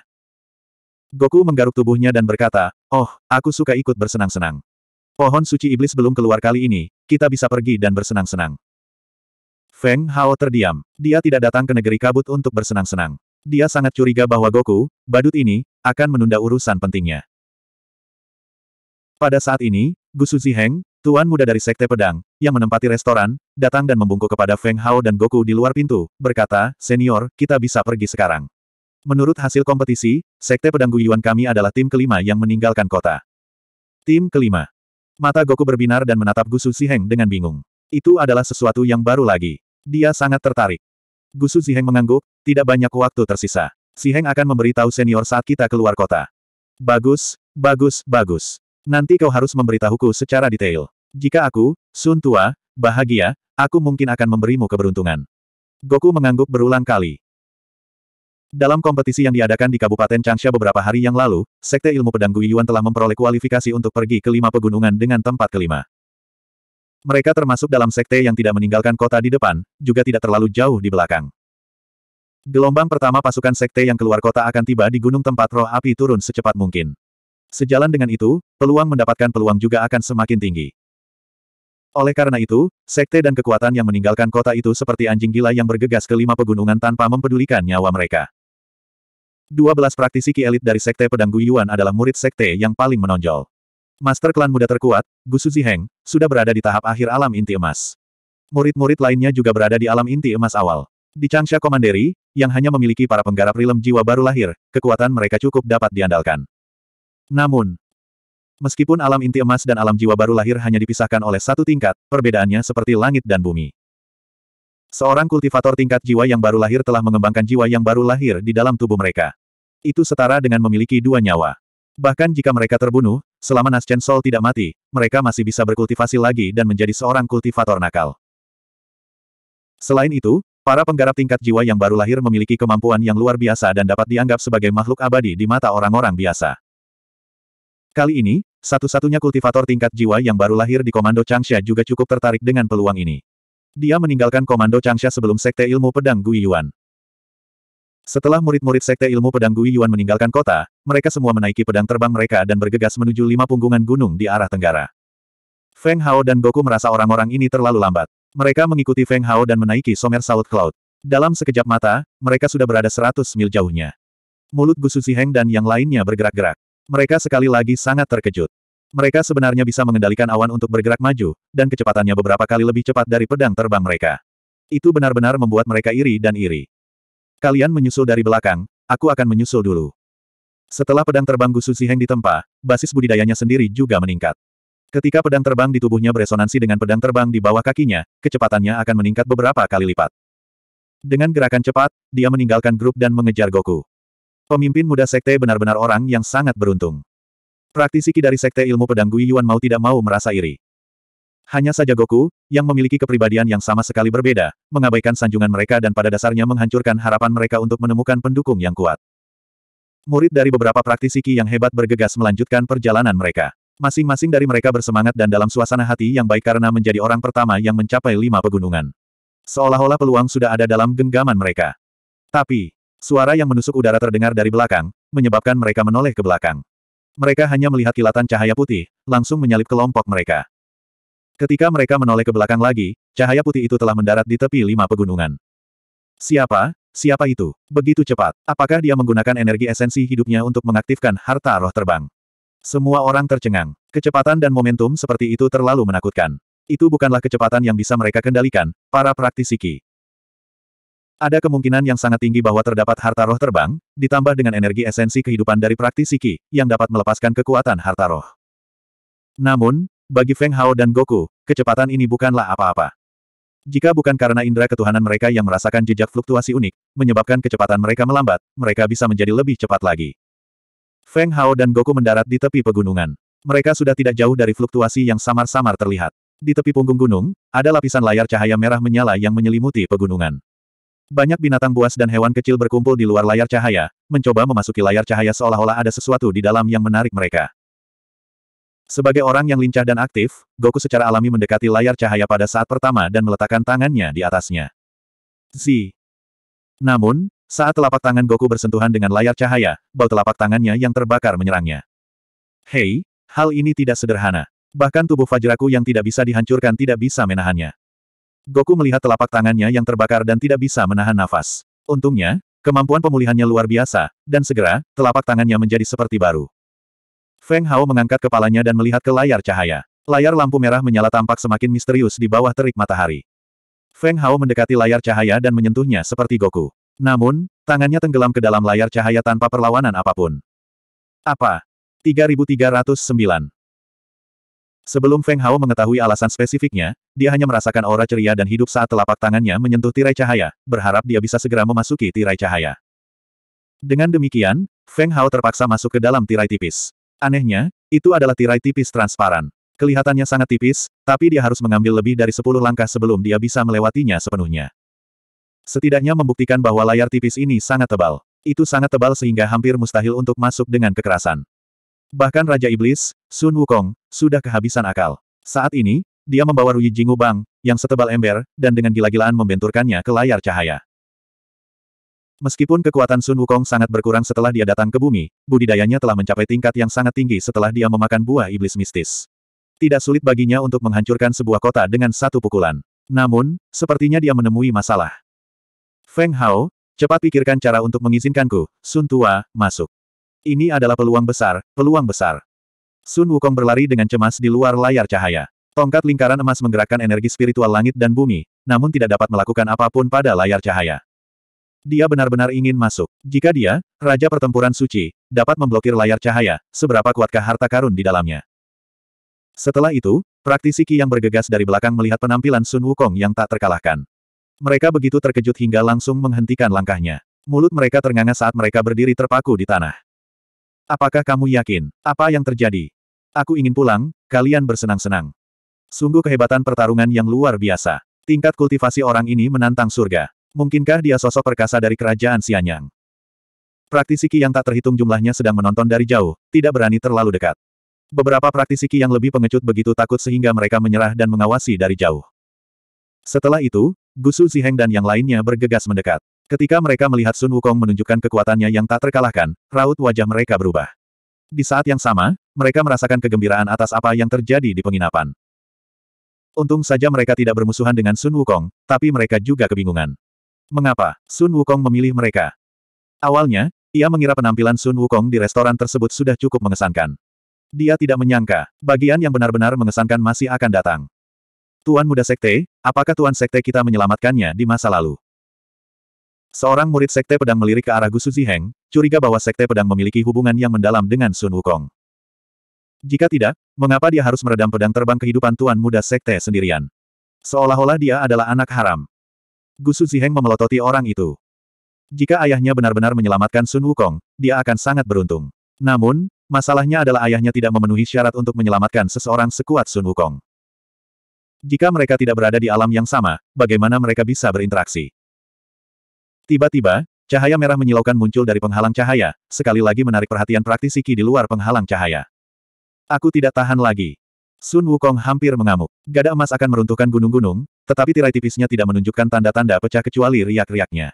Goku menggaruk tubuhnya dan berkata, oh, aku suka ikut bersenang-senang. Pohon suci iblis belum keluar kali ini, kita bisa pergi dan bersenang-senang. Feng Hao terdiam. Dia tidak datang ke negeri kabut untuk bersenang-senang. Dia sangat curiga bahwa Goku, badut ini, akan menunda urusan pentingnya. Pada saat ini, Gusu Ziheng, tuan muda dari Sekte Pedang, yang menempati restoran, datang dan membungkuk kepada Feng Hao dan Goku di luar pintu, berkata, Senior, kita bisa pergi sekarang. Menurut hasil kompetisi, Sekte Pedang Guyuan kami adalah tim kelima yang meninggalkan kota. Tim kelima. Mata Goku berbinar dan menatap Gusu Ziheng dengan bingung. Itu adalah sesuatu yang baru lagi. Dia sangat tertarik. Gusu Ziheng mengangguk, tidak banyak waktu tersisa. Ziheng akan memberitahu senior saat kita keluar kota. Bagus, bagus, bagus. Nanti kau harus memberitahuku secara detail. Jika aku, Sun Tua, bahagia, aku mungkin akan memberimu keberuntungan. Goku mengangguk berulang kali. Dalam kompetisi yang diadakan di Kabupaten Changsha beberapa hari yang lalu, Sekte Ilmu Pedang Guiyuan telah memperoleh kualifikasi untuk pergi ke lima pegunungan dengan tempat kelima. Mereka termasuk dalam sekte yang tidak meninggalkan kota di depan, juga tidak terlalu jauh di belakang. Gelombang pertama pasukan sekte yang keluar kota akan tiba di gunung tempat roh api turun secepat mungkin. Sejalan dengan itu, peluang mendapatkan peluang juga akan semakin tinggi. Oleh karena itu, sekte dan kekuatan yang meninggalkan kota itu seperti anjing gila yang bergegas ke lima pegunungan tanpa mempedulikan nyawa mereka. Dua praktisi ki elit dari sekte pedang Guyuan adalah murid sekte yang paling menonjol. Master klan muda terkuat, Gusu Ziheng, sudah berada di tahap akhir alam inti emas. Murid-murid lainnya juga berada di alam inti emas awal. Di Changsha Komanderi, yang hanya memiliki para penggarap rilem jiwa baru lahir, kekuatan mereka cukup dapat diandalkan. Namun, meskipun alam inti emas dan alam jiwa baru lahir hanya dipisahkan oleh satu tingkat, perbedaannya seperti langit dan bumi. Seorang kultivator tingkat jiwa yang baru lahir telah mengembangkan jiwa yang baru lahir di dalam tubuh mereka. Itu setara dengan memiliki dua nyawa. Bahkan jika mereka terbunuh, selama Naschen Sol tidak mati, mereka masih bisa berkultivasi lagi dan menjadi seorang kultivator nakal. Selain itu, para penggarap tingkat jiwa yang baru lahir memiliki kemampuan yang luar biasa dan dapat dianggap sebagai makhluk abadi di mata orang-orang biasa. Kali ini, satu-satunya kultivator tingkat jiwa yang baru lahir di Komando Changsha juga cukup tertarik dengan peluang ini. Dia meninggalkan Komando Changsha sebelum Sekte Ilmu Pedang Gui Yuan. Setelah murid-murid Sekte Ilmu Pedang Gui Yuan meninggalkan kota, mereka semua menaiki pedang terbang mereka dan bergegas menuju lima punggungan gunung di arah tenggara. Feng Hao dan Goku merasa orang-orang ini terlalu lambat. Mereka mengikuti Feng Hao dan menaiki Somer Salut Cloud. Dalam sekejap mata, mereka sudah berada seratus mil jauhnya. Mulut Gusu Heng dan yang lainnya bergerak-gerak. Mereka sekali lagi sangat terkejut. Mereka sebenarnya bisa mengendalikan awan untuk bergerak maju, dan kecepatannya beberapa kali lebih cepat dari pedang terbang mereka. Itu benar-benar membuat mereka iri dan iri. Kalian menyusul dari belakang, aku akan menyusul dulu. Setelah pedang terbang Gusu Heng ditempa, basis budidayanya sendiri juga meningkat. Ketika pedang terbang di tubuhnya beresonansi dengan pedang terbang di bawah kakinya, kecepatannya akan meningkat beberapa kali lipat. Dengan gerakan cepat, dia meninggalkan grup dan mengejar Goku. Pemimpin muda sekte benar-benar orang yang sangat beruntung. Praktisi Ki dari sekte ilmu pedang Gui Yuan mau tidak mau merasa iri. Hanya saja Goku, yang memiliki kepribadian yang sama sekali berbeda, mengabaikan sanjungan mereka dan pada dasarnya menghancurkan harapan mereka untuk menemukan pendukung yang kuat. Murid dari beberapa praktisi Ki yang hebat bergegas melanjutkan perjalanan mereka. Masing-masing dari mereka bersemangat dan dalam suasana hati yang baik karena menjadi orang pertama yang mencapai lima pegunungan. Seolah-olah peluang sudah ada dalam genggaman mereka. Tapi, suara yang menusuk udara terdengar dari belakang, menyebabkan mereka menoleh ke belakang. Mereka hanya melihat kilatan cahaya putih, langsung menyalip kelompok mereka. Ketika mereka menoleh ke belakang lagi, cahaya putih itu telah mendarat di tepi lima pegunungan. Siapa? Siapa itu? Begitu cepat. Apakah dia menggunakan energi esensi hidupnya untuk mengaktifkan harta roh terbang? Semua orang tercengang. Kecepatan dan momentum seperti itu terlalu menakutkan. Itu bukanlah kecepatan yang bisa mereka kendalikan, para praktisi ki. Ada kemungkinan yang sangat tinggi bahwa terdapat harta roh terbang, ditambah dengan energi esensi kehidupan dari praktisi ki yang dapat melepaskan kekuatan harta roh. Namun, bagi Feng Hao dan Goku, kecepatan ini bukanlah apa-apa. Jika bukan karena indera ketuhanan mereka yang merasakan jejak fluktuasi unik, menyebabkan kecepatan mereka melambat, mereka bisa menjadi lebih cepat lagi. Feng Hao dan Goku mendarat di tepi pegunungan. Mereka sudah tidak jauh dari fluktuasi yang samar-samar terlihat. Di tepi punggung gunung, ada lapisan layar cahaya merah menyala yang menyelimuti pegunungan. Banyak binatang buas dan hewan kecil berkumpul di luar layar cahaya, mencoba memasuki layar cahaya seolah-olah ada sesuatu di dalam yang menarik mereka. Sebagai orang yang lincah dan aktif, Goku secara alami mendekati layar cahaya pada saat pertama dan meletakkan tangannya di atasnya. Si. Namun, saat telapak tangan Goku bersentuhan dengan layar cahaya, bau telapak tangannya yang terbakar menyerangnya. Hei, hal ini tidak sederhana. Bahkan tubuh Fajraku yang tidak bisa dihancurkan tidak bisa menahannya. Goku melihat telapak tangannya yang terbakar dan tidak bisa menahan nafas. Untungnya, kemampuan pemulihannya luar biasa, dan segera, telapak tangannya menjadi seperti baru. Feng Hao mengangkat kepalanya dan melihat ke layar cahaya. Layar lampu merah menyala tampak semakin misterius di bawah terik matahari. Feng Hao mendekati layar cahaya dan menyentuhnya seperti Goku. Namun, tangannya tenggelam ke dalam layar cahaya tanpa perlawanan apapun. Apa? 3309 Sebelum Feng Hao mengetahui alasan spesifiknya, dia hanya merasakan aura ceria dan hidup saat telapak tangannya menyentuh tirai cahaya, berharap dia bisa segera memasuki tirai cahaya. Dengan demikian, Feng Hao terpaksa masuk ke dalam tirai tipis. Anehnya, itu adalah tirai tipis transparan. Kelihatannya sangat tipis, tapi dia harus mengambil lebih dari sepuluh langkah sebelum dia bisa melewatinya sepenuhnya. Setidaknya membuktikan bahwa layar tipis ini sangat tebal. Itu sangat tebal sehingga hampir mustahil untuk masuk dengan kekerasan. Bahkan Raja Iblis, Sun Wukong, sudah kehabisan akal. Saat ini, dia membawa Rui Jingu Bang, yang setebal ember, dan dengan gila-gilaan membenturkannya ke layar cahaya. Meskipun kekuatan Sun Wukong sangat berkurang setelah dia datang ke bumi, budidayanya telah mencapai tingkat yang sangat tinggi setelah dia memakan buah iblis mistis. Tidak sulit baginya untuk menghancurkan sebuah kota dengan satu pukulan. Namun, sepertinya dia menemui masalah. Feng Hao, cepat pikirkan cara untuk mengizinkanku, Sun Tua, masuk. Ini adalah peluang besar, peluang besar. Sun Wukong berlari dengan cemas di luar layar cahaya. Tongkat lingkaran emas menggerakkan energi spiritual langit dan bumi, namun tidak dapat melakukan apapun pada layar cahaya. Dia benar-benar ingin masuk. Jika dia, Raja Pertempuran Suci, dapat memblokir layar cahaya, seberapa kuatkah harta karun di dalamnya? Setelah itu, praktisi Qi yang bergegas dari belakang melihat penampilan Sun Wukong yang tak terkalahkan. Mereka begitu terkejut hingga langsung menghentikan langkahnya. Mulut mereka ternganga saat mereka berdiri terpaku di tanah. Apakah kamu yakin? Apa yang terjadi? Aku ingin pulang, kalian bersenang-senang. Sungguh kehebatan pertarungan yang luar biasa. Tingkat kultivasi orang ini menantang surga. Mungkinkah dia sosok perkasa dari kerajaan Sianyang? Praktisi Qi yang tak terhitung jumlahnya sedang menonton dari jauh, tidak berani terlalu dekat. Beberapa praktisi Qi yang lebih pengecut begitu takut sehingga mereka menyerah dan mengawasi dari jauh. Setelah itu, Gusu Ziheng dan yang lainnya bergegas mendekat. Ketika mereka melihat Sun Wukong menunjukkan kekuatannya yang tak terkalahkan, raut wajah mereka berubah. Di saat yang sama, mereka merasakan kegembiraan atas apa yang terjadi di penginapan. Untung saja mereka tidak bermusuhan dengan Sun Wukong, tapi mereka juga kebingungan. Mengapa Sun Wukong memilih mereka? Awalnya, ia mengira penampilan Sun Wukong di restoran tersebut sudah cukup mengesankan. Dia tidak menyangka, bagian yang benar-benar mengesankan masih akan datang. Tuan Muda Sekte, apakah Tuan Sekte kita menyelamatkannya di masa lalu? Seorang murid Sekte Pedang melirik ke arah Gusu Ziheng, curiga bahwa Sekte Pedang memiliki hubungan yang mendalam dengan Sun Wukong. Jika tidak, mengapa dia harus meredam pedang terbang kehidupan Tuan Muda Sekte sendirian? Seolah-olah dia adalah anak haram. Gusu Ziheng memelototi orang itu. Jika ayahnya benar-benar menyelamatkan Sun Wukong, dia akan sangat beruntung. Namun, masalahnya adalah ayahnya tidak memenuhi syarat untuk menyelamatkan seseorang sekuat Sun Wukong. Jika mereka tidak berada di alam yang sama, bagaimana mereka bisa berinteraksi? Tiba-tiba, cahaya merah menyilaukan muncul dari penghalang cahaya, sekali lagi menarik perhatian praktisi Ki di luar penghalang cahaya. Aku tidak tahan lagi. Sun Wukong hampir mengamuk. Gada emas akan meruntuhkan gunung-gunung, tetapi tirai tipisnya tidak menunjukkan tanda-tanda pecah kecuali riak-riaknya.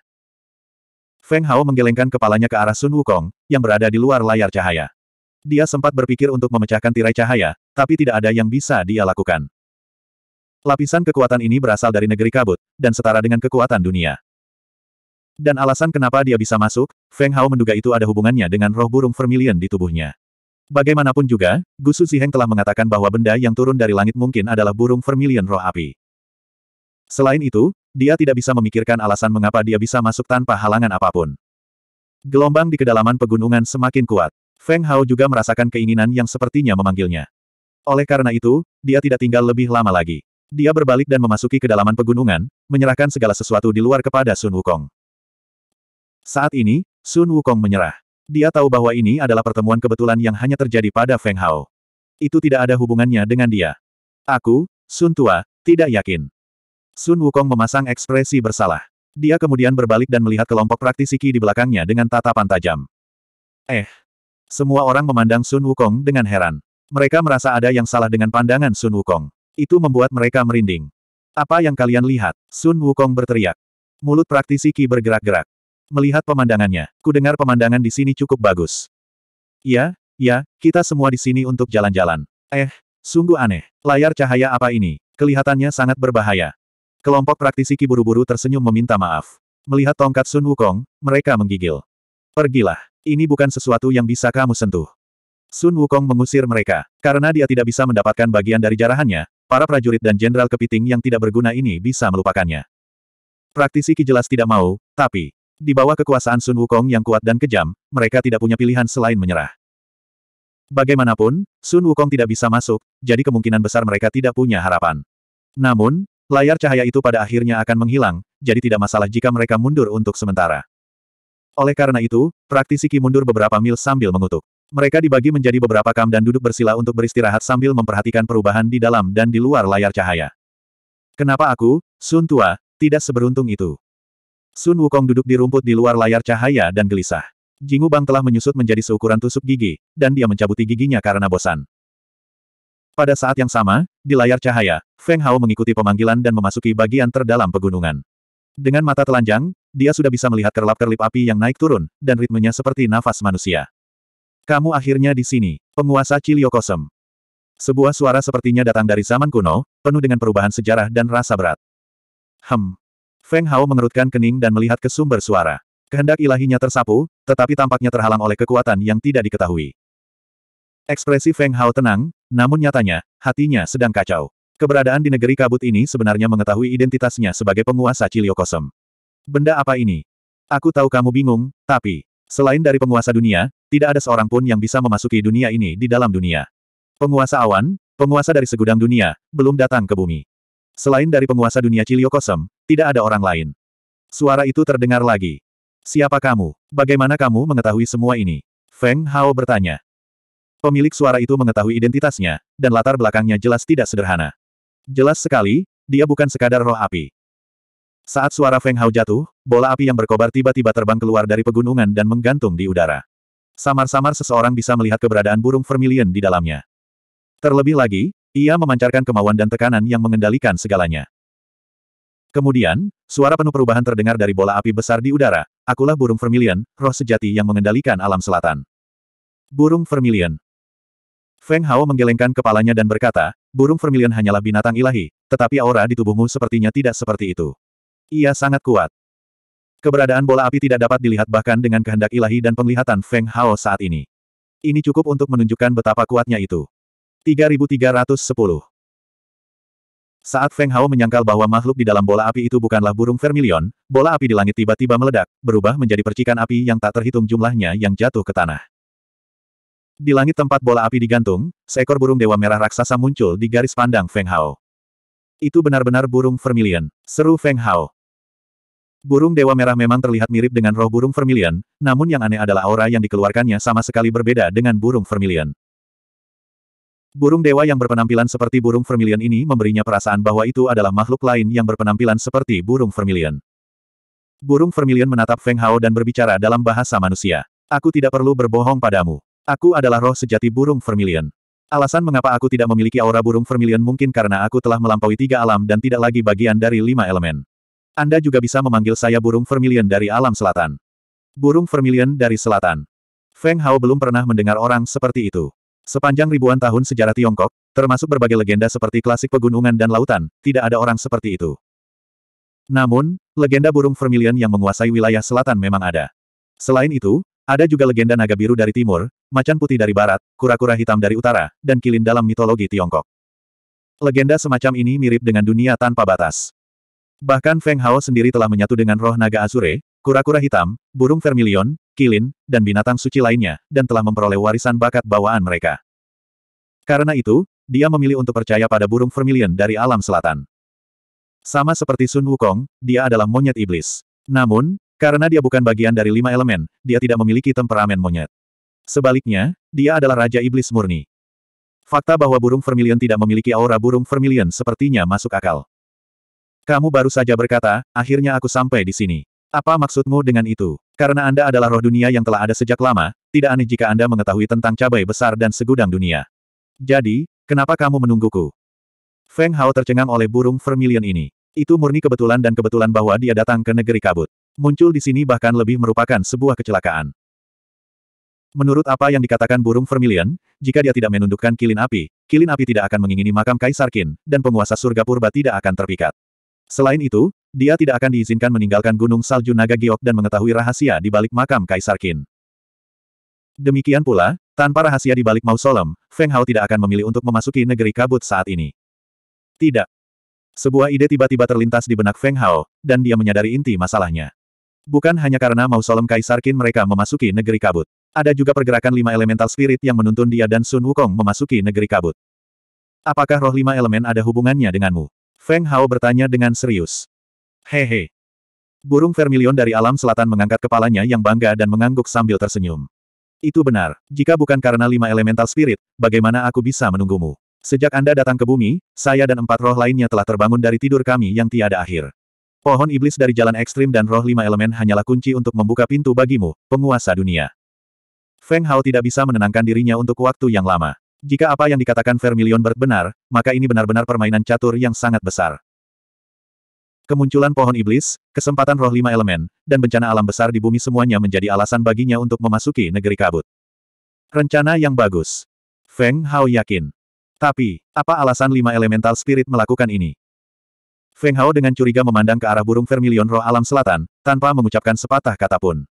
Feng Hao menggelengkan kepalanya ke arah Sun Wukong, yang berada di luar layar cahaya. Dia sempat berpikir untuk memecahkan tirai cahaya, tapi tidak ada yang bisa dia lakukan. Lapisan kekuatan ini berasal dari negeri kabut, dan setara dengan kekuatan dunia. Dan alasan kenapa dia bisa masuk, Feng Hao menduga itu ada hubungannya dengan roh burung vermilion di tubuhnya. Bagaimanapun juga, Gusu Ziheng telah mengatakan bahwa benda yang turun dari langit mungkin adalah burung vermilion roh api. Selain itu, dia tidak bisa memikirkan alasan mengapa dia bisa masuk tanpa halangan apapun. Gelombang di kedalaman pegunungan semakin kuat. Feng Hao juga merasakan keinginan yang sepertinya memanggilnya. Oleh karena itu, dia tidak tinggal lebih lama lagi. Dia berbalik dan memasuki kedalaman pegunungan, menyerahkan segala sesuatu di luar kepada Sun Wukong. Saat ini, Sun Wukong menyerah. Dia tahu bahwa ini adalah pertemuan kebetulan yang hanya terjadi pada Feng Hao. Itu tidak ada hubungannya dengan dia. Aku, Sun Tua, tidak yakin. Sun Wukong memasang ekspresi bersalah. Dia kemudian berbalik dan melihat kelompok praktisi Qi di belakangnya dengan tatapan tajam. Eh. Semua orang memandang Sun Wukong dengan heran. Mereka merasa ada yang salah dengan pandangan Sun Wukong. Itu membuat mereka merinding. Apa yang kalian lihat? Sun Wukong berteriak. Mulut praktisi Qi bergerak-gerak. Melihat pemandangannya, ku dengar pemandangan di sini cukup bagus. Ya, ya, kita semua di sini untuk jalan-jalan. Eh, sungguh aneh. Layar cahaya apa ini? Kelihatannya sangat berbahaya. Kelompok praktisi kiburu buru tersenyum meminta maaf. Melihat tongkat Sun Wukong, mereka menggigil. Pergilah. Ini bukan sesuatu yang bisa kamu sentuh. Sun Wukong mengusir mereka. Karena dia tidak bisa mendapatkan bagian dari jarahannya, para prajurit dan jenderal kepiting yang tidak berguna ini bisa melupakannya. Praktisi Ki jelas tidak mau, tapi di bawah kekuasaan Sun Wukong yang kuat dan kejam, mereka tidak punya pilihan selain menyerah. Bagaimanapun, Sun Wukong tidak bisa masuk, jadi kemungkinan besar mereka tidak punya harapan. Namun, layar cahaya itu pada akhirnya akan menghilang, jadi tidak masalah jika mereka mundur untuk sementara. Oleh karena itu, praktisi Ki mundur beberapa mil sambil mengutuk. Mereka dibagi menjadi beberapa kam dan duduk bersila untuk beristirahat sambil memperhatikan perubahan di dalam dan di luar layar cahaya. Kenapa aku, Sun Tua, tidak seberuntung itu? Sun Wukong duduk di rumput di luar layar cahaya dan gelisah. Jingu Bang telah menyusut menjadi seukuran tusuk gigi, dan dia mencabuti giginya karena bosan. Pada saat yang sama, di layar cahaya, Feng Hao mengikuti pemanggilan dan memasuki bagian terdalam pegunungan. Dengan mata telanjang, dia sudah bisa melihat kerlap-kerlip api yang naik turun, dan ritmenya seperti nafas manusia. Kamu akhirnya di sini, penguasa Ciliokosem. Sebuah suara sepertinya datang dari zaman kuno, penuh dengan perubahan sejarah dan rasa berat. Hem, Feng Hao mengerutkan kening dan melihat ke sumber suara. Kehendak ilahinya tersapu, tetapi tampaknya terhalang oleh kekuatan yang tidak diketahui. Ekspresi Feng Hao tenang, namun nyatanya, hatinya sedang kacau. Keberadaan di negeri kabut ini sebenarnya mengetahui identitasnya sebagai penguasa Ciliokosem. Benda apa ini? Aku tahu kamu bingung, tapi, selain dari penguasa dunia, tidak ada seorang pun yang bisa memasuki dunia ini di dalam dunia. Penguasa awan, penguasa dari segudang dunia, belum datang ke bumi. Selain dari penguasa dunia Kosem, tidak ada orang lain. Suara itu terdengar lagi. Siapa kamu? Bagaimana kamu mengetahui semua ini? Feng Hao bertanya. Pemilik suara itu mengetahui identitasnya, dan latar belakangnya jelas tidak sederhana. Jelas sekali, dia bukan sekadar roh api. Saat suara Feng Hao jatuh, bola api yang berkobar tiba-tiba terbang keluar dari pegunungan dan menggantung di udara. Samar-samar seseorang bisa melihat keberadaan burung vermilion di dalamnya. Terlebih lagi, ia memancarkan kemauan dan tekanan yang mengendalikan segalanya. Kemudian, suara penuh perubahan terdengar dari bola api besar di udara. Akulah burung vermilion, roh sejati yang mengendalikan alam selatan. Burung vermilion. Feng Hao menggelengkan kepalanya dan berkata, burung vermilion hanyalah binatang ilahi, tetapi aura di tubuhmu sepertinya tidak seperti itu. Ia sangat kuat. Keberadaan bola api tidak dapat dilihat bahkan dengan kehendak ilahi dan penglihatan Feng Hao saat ini. Ini cukup untuk menunjukkan betapa kuatnya itu. 3310. Saat Feng Hao menyangkal bahwa makhluk di dalam bola api itu bukanlah burung vermilion, bola api di langit tiba-tiba meledak, berubah menjadi percikan api yang tak terhitung jumlahnya yang jatuh ke tanah. Di langit tempat bola api digantung, seekor burung dewa merah raksasa muncul di garis pandang Feng Hao. Itu benar-benar burung vermilion, seru Feng Hao. Burung dewa merah memang terlihat mirip dengan roh burung vermilion, namun yang aneh adalah aura yang dikeluarkannya sama sekali berbeda dengan burung vermilion. Burung dewa yang berpenampilan seperti burung vermilion ini memberinya perasaan bahwa itu adalah makhluk lain yang berpenampilan seperti burung vermilion. Burung vermilion menatap Feng Hao dan berbicara dalam bahasa manusia. Aku tidak perlu berbohong padamu. Aku adalah roh sejati burung vermilion. Alasan mengapa aku tidak memiliki aura burung vermilion mungkin karena aku telah melampaui tiga alam dan tidak lagi bagian dari lima elemen. Anda juga bisa memanggil saya burung vermilion dari alam selatan. Burung vermilion dari selatan. Feng Hao belum pernah mendengar orang seperti itu. Sepanjang ribuan tahun sejarah Tiongkok, termasuk berbagai legenda seperti klasik pegunungan dan lautan, tidak ada orang seperti itu. Namun, legenda burung vermilion yang menguasai wilayah selatan memang ada. Selain itu, ada juga legenda naga biru dari timur, macan putih dari barat, kura-kura hitam dari utara, dan kilin dalam mitologi Tiongkok. Legenda semacam ini mirip dengan dunia tanpa batas. Bahkan Feng Hao sendiri telah menyatu dengan roh naga Azure, kura-kura hitam, burung vermilion, kilin, dan binatang suci lainnya, dan telah memperoleh warisan bakat bawaan mereka. Karena itu, dia memilih untuk percaya pada burung vermilion dari alam selatan. Sama seperti Sun Wukong, dia adalah monyet iblis. Namun, karena dia bukan bagian dari lima elemen, dia tidak memiliki temperamen monyet. Sebaliknya, dia adalah Raja Iblis Murni. Fakta bahwa burung vermilion tidak memiliki aura burung vermilion sepertinya masuk akal. Kamu baru saja berkata, akhirnya aku sampai di sini. Apa maksudmu dengan itu? Karena Anda adalah roh dunia yang telah ada sejak lama, tidak aneh jika Anda mengetahui tentang cabai besar dan segudang dunia. Jadi, kenapa kamu menungguku? Feng Hao tercengang oleh burung vermilion ini. Itu murni kebetulan dan kebetulan bahwa dia datang ke negeri kabut. Muncul di sini bahkan lebih merupakan sebuah kecelakaan. Menurut apa yang dikatakan burung vermilion, jika dia tidak menundukkan kilin api, kilin api tidak akan mengingini makam Kaisar Qin, dan penguasa surga purba tidak akan terpikat. Selain itu, dia tidak akan diizinkan meninggalkan Gunung Salju Naga Giok dan mengetahui rahasia di balik makam Kaisar Qin. Demikian pula, tanpa rahasia di balik mausolem, Feng Hao tidak akan memilih untuk memasuki negeri kabut saat ini. Tidak. Sebuah ide tiba-tiba terlintas di benak Feng Hao, dan dia menyadari inti masalahnya. Bukan hanya karena mausolem Kaisar Qin mereka memasuki negeri kabut. Ada juga pergerakan lima elemental spirit yang menuntun dia dan Sun Wukong memasuki negeri kabut. Apakah roh lima elemen ada hubungannya denganmu? Feng Hao bertanya dengan serius. Hehe. Burung vermilion dari alam selatan mengangkat kepalanya yang bangga dan mengangguk sambil tersenyum. Itu benar. Jika bukan karena lima elemental spirit, bagaimana aku bisa menunggumu? Sejak Anda datang ke bumi, saya dan empat roh lainnya telah terbangun dari tidur kami yang tiada akhir. Pohon iblis dari jalan ekstrim dan roh lima elemen hanyalah kunci untuk membuka pintu bagimu, penguasa dunia. Feng Hao tidak bisa menenangkan dirinya untuk waktu yang lama. Jika apa yang dikatakan Vermilion Bird benar, maka ini benar-benar permainan catur yang sangat besar. Kemunculan pohon iblis, kesempatan roh lima elemen, dan bencana alam besar di bumi semuanya menjadi alasan baginya untuk memasuki negeri kabut. Rencana yang bagus. Feng Hao yakin. Tapi, apa alasan lima elemental spirit melakukan ini? Feng Hao dengan curiga memandang ke arah burung vermilion roh alam selatan, tanpa mengucapkan sepatah kata pun.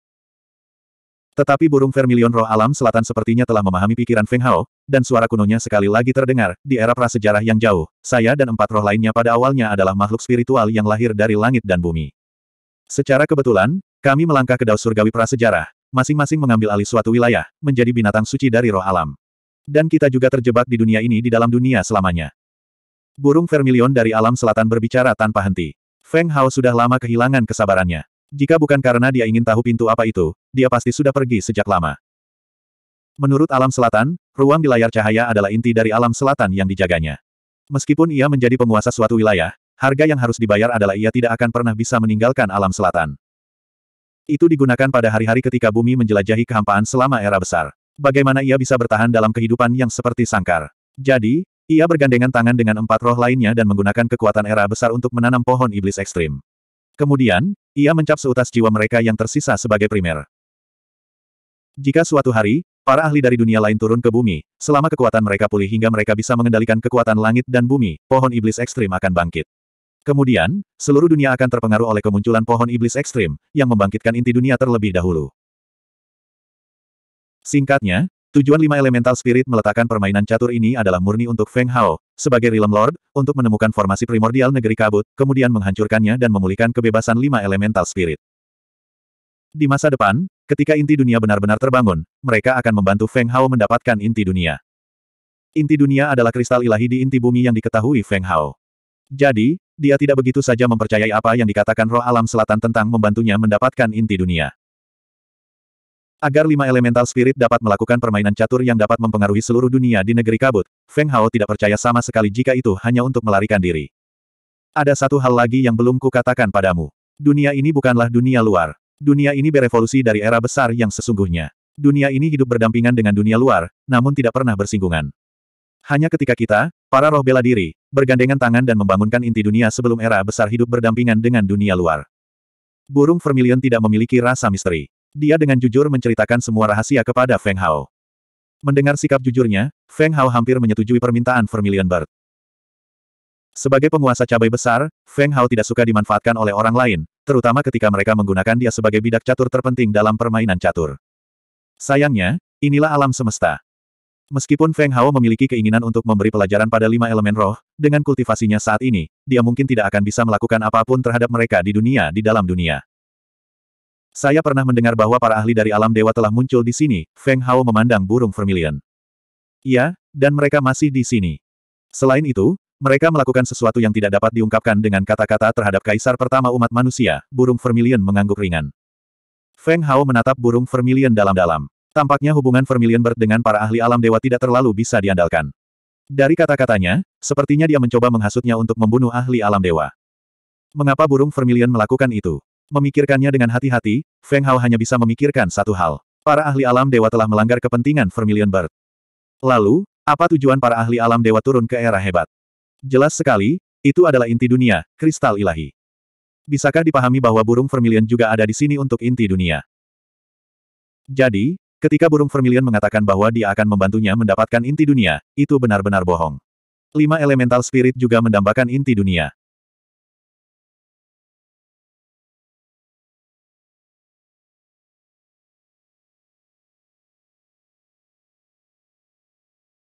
Tetapi burung vermilion roh alam selatan sepertinya telah memahami pikiran Feng Hao, dan suara kunonya sekali lagi terdengar, di era prasejarah yang jauh, saya dan empat roh lainnya pada awalnya adalah makhluk spiritual yang lahir dari langit dan bumi. Secara kebetulan, kami melangkah ke daus surgawi prasejarah, masing-masing mengambil alih suatu wilayah, menjadi binatang suci dari roh alam. Dan kita juga terjebak di dunia ini di dalam dunia selamanya. Burung vermilion dari alam selatan berbicara tanpa henti. Feng Hao sudah lama kehilangan kesabarannya. Jika bukan karena dia ingin tahu pintu apa itu, dia pasti sudah pergi sejak lama. Menurut alam selatan, ruang di layar cahaya adalah inti dari alam selatan yang dijaganya. Meskipun ia menjadi penguasa suatu wilayah, harga yang harus dibayar adalah ia tidak akan pernah bisa meninggalkan alam selatan. Itu digunakan pada hari-hari ketika bumi menjelajahi kehampaan selama era besar. Bagaimana ia bisa bertahan dalam kehidupan yang seperti sangkar? Jadi, ia bergandengan tangan dengan empat roh lainnya dan menggunakan kekuatan era besar untuk menanam pohon iblis ekstrim. Kemudian, ia mencap seutas jiwa mereka yang tersisa sebagai primer. Jika suatu hari, para ahli dari dunia lain turun ke bumi, selama kekuatan mereka pulih hingga mereka bisa mengendalikan kekuatan langit dan bumi, pohon iblis ekstrim akan bangkit. Kemudian, seluruh dunia akan terpengaruh oleh kemunculan pohon iblis ekstrim, yang membangkitkan inti dunia terlebih dahulu. Singkatnya, tujuan lima elemental spirit meletakkan permainan catur ini adalah murni untuk Feng Hao, sebagai Realm Lord, untuk menemukan formasi primordial negeri kabut, kemudian menghancurkannya dan memulihkan kebebasan lima elemental spirit. Di masa depan, ketika inti dunia benar-benar terbangun, mereka akan membantu Feng Hao mendapatkan inti dunia. Inti dunia adalah kristal ilahi di inti bumi yang diketahui Feng Hao. Jadi, dia tidak begitu saja mempercayai apa yang dikatakan roh alam selatan tentang membantunya mendapatkan inti dunia. Agar lima elemental spirit dapat melakukan permainan catur yang dapat mempengaruhi seluruh dunia di negeri kabut, Feng Hao tidak percaya sama sekali jika itu hanya untuk melarikan diri. Ada satu hal lagi yang belum kukatakan padamu. Dunia ini bukanlah dunia luar. Dunia ini berevolusi dari era besar yang sesungguhnya. Dunia ini hidup berdampingan dengan dunia luar, namun tidak pernah bersinggungan. Hanya ketika kita, para roh bela diri, bergandengan tangan dan membangunkan inti dunia sebelum era besar hidup berdampingan dengan dunia luar. Burung vermilion tidak memiliki rasa misteri. Dia dengan jujur menceritakan semua rahasia kepada Feng Hao. Mendengar sikap jujurnya, Feng Hao hampir menyetujui permintaan vermilion bird. Sebagai penguasa cabai besar, Feng Hao tidak suka dimanfaatkan oleh orang lain, terutama ketika mereka menggunakan dia sebagai bidak catur terpenting dalam permainan catur. Sayangnya, inilah alam semesta. Meskipun Feng Hao memiliki keinginan untuk memberi pelajaran pada lima elemen roh, dengan kultivasinya saat ini, dia mungkin tidak akan bisa melakukan apapun terhadap mereka di dunia di dalam dunia. Saya pernah mendengar bahwa para ahli dari alam dewa telah muncul di sini, Feng Hao memandang burung vermilion. Iya, dan mereka masih di sini. Selain itu, mereka melakukan sesuatu yang tidak dapat diungkapkan dengan kata-kata terhadap kaisar pertama umat manusia, burung vermilion mengangguk ringan. Feng Hao menatap burung vermilion dalam-dalam. Tampaknya hubungan vermilion bird dengan para ahli alam dewa tidak terlalu bisa diandalkan. Dari kata-katanya, sepertinya dia mencoba menghasutnya untuk membunuh ahli alam dewa. Mengapa burung vermilion melakukan itu? Memikirkannya dengan hati-hati, Feng Hao hanya bisa memikirkan satu hal. Para ahli alam dewa telah melanggar kepentingan vermilion bird. Lalu, apa tujuan para ahli alam dewa turun ke era hebat? Jelas sekali, itu adalah inti dunia, kristal ilahi. Bisakah dipahami bahwa burung vermilion juga ada di sini untuk inti dunia? Jadi, ketika burung vermilion mengatakan bahwa dia akan membantunya mendapatkan inti dunia, itu benar-benar bohong. Lima elemental spirit juga mendambakan inti dunia.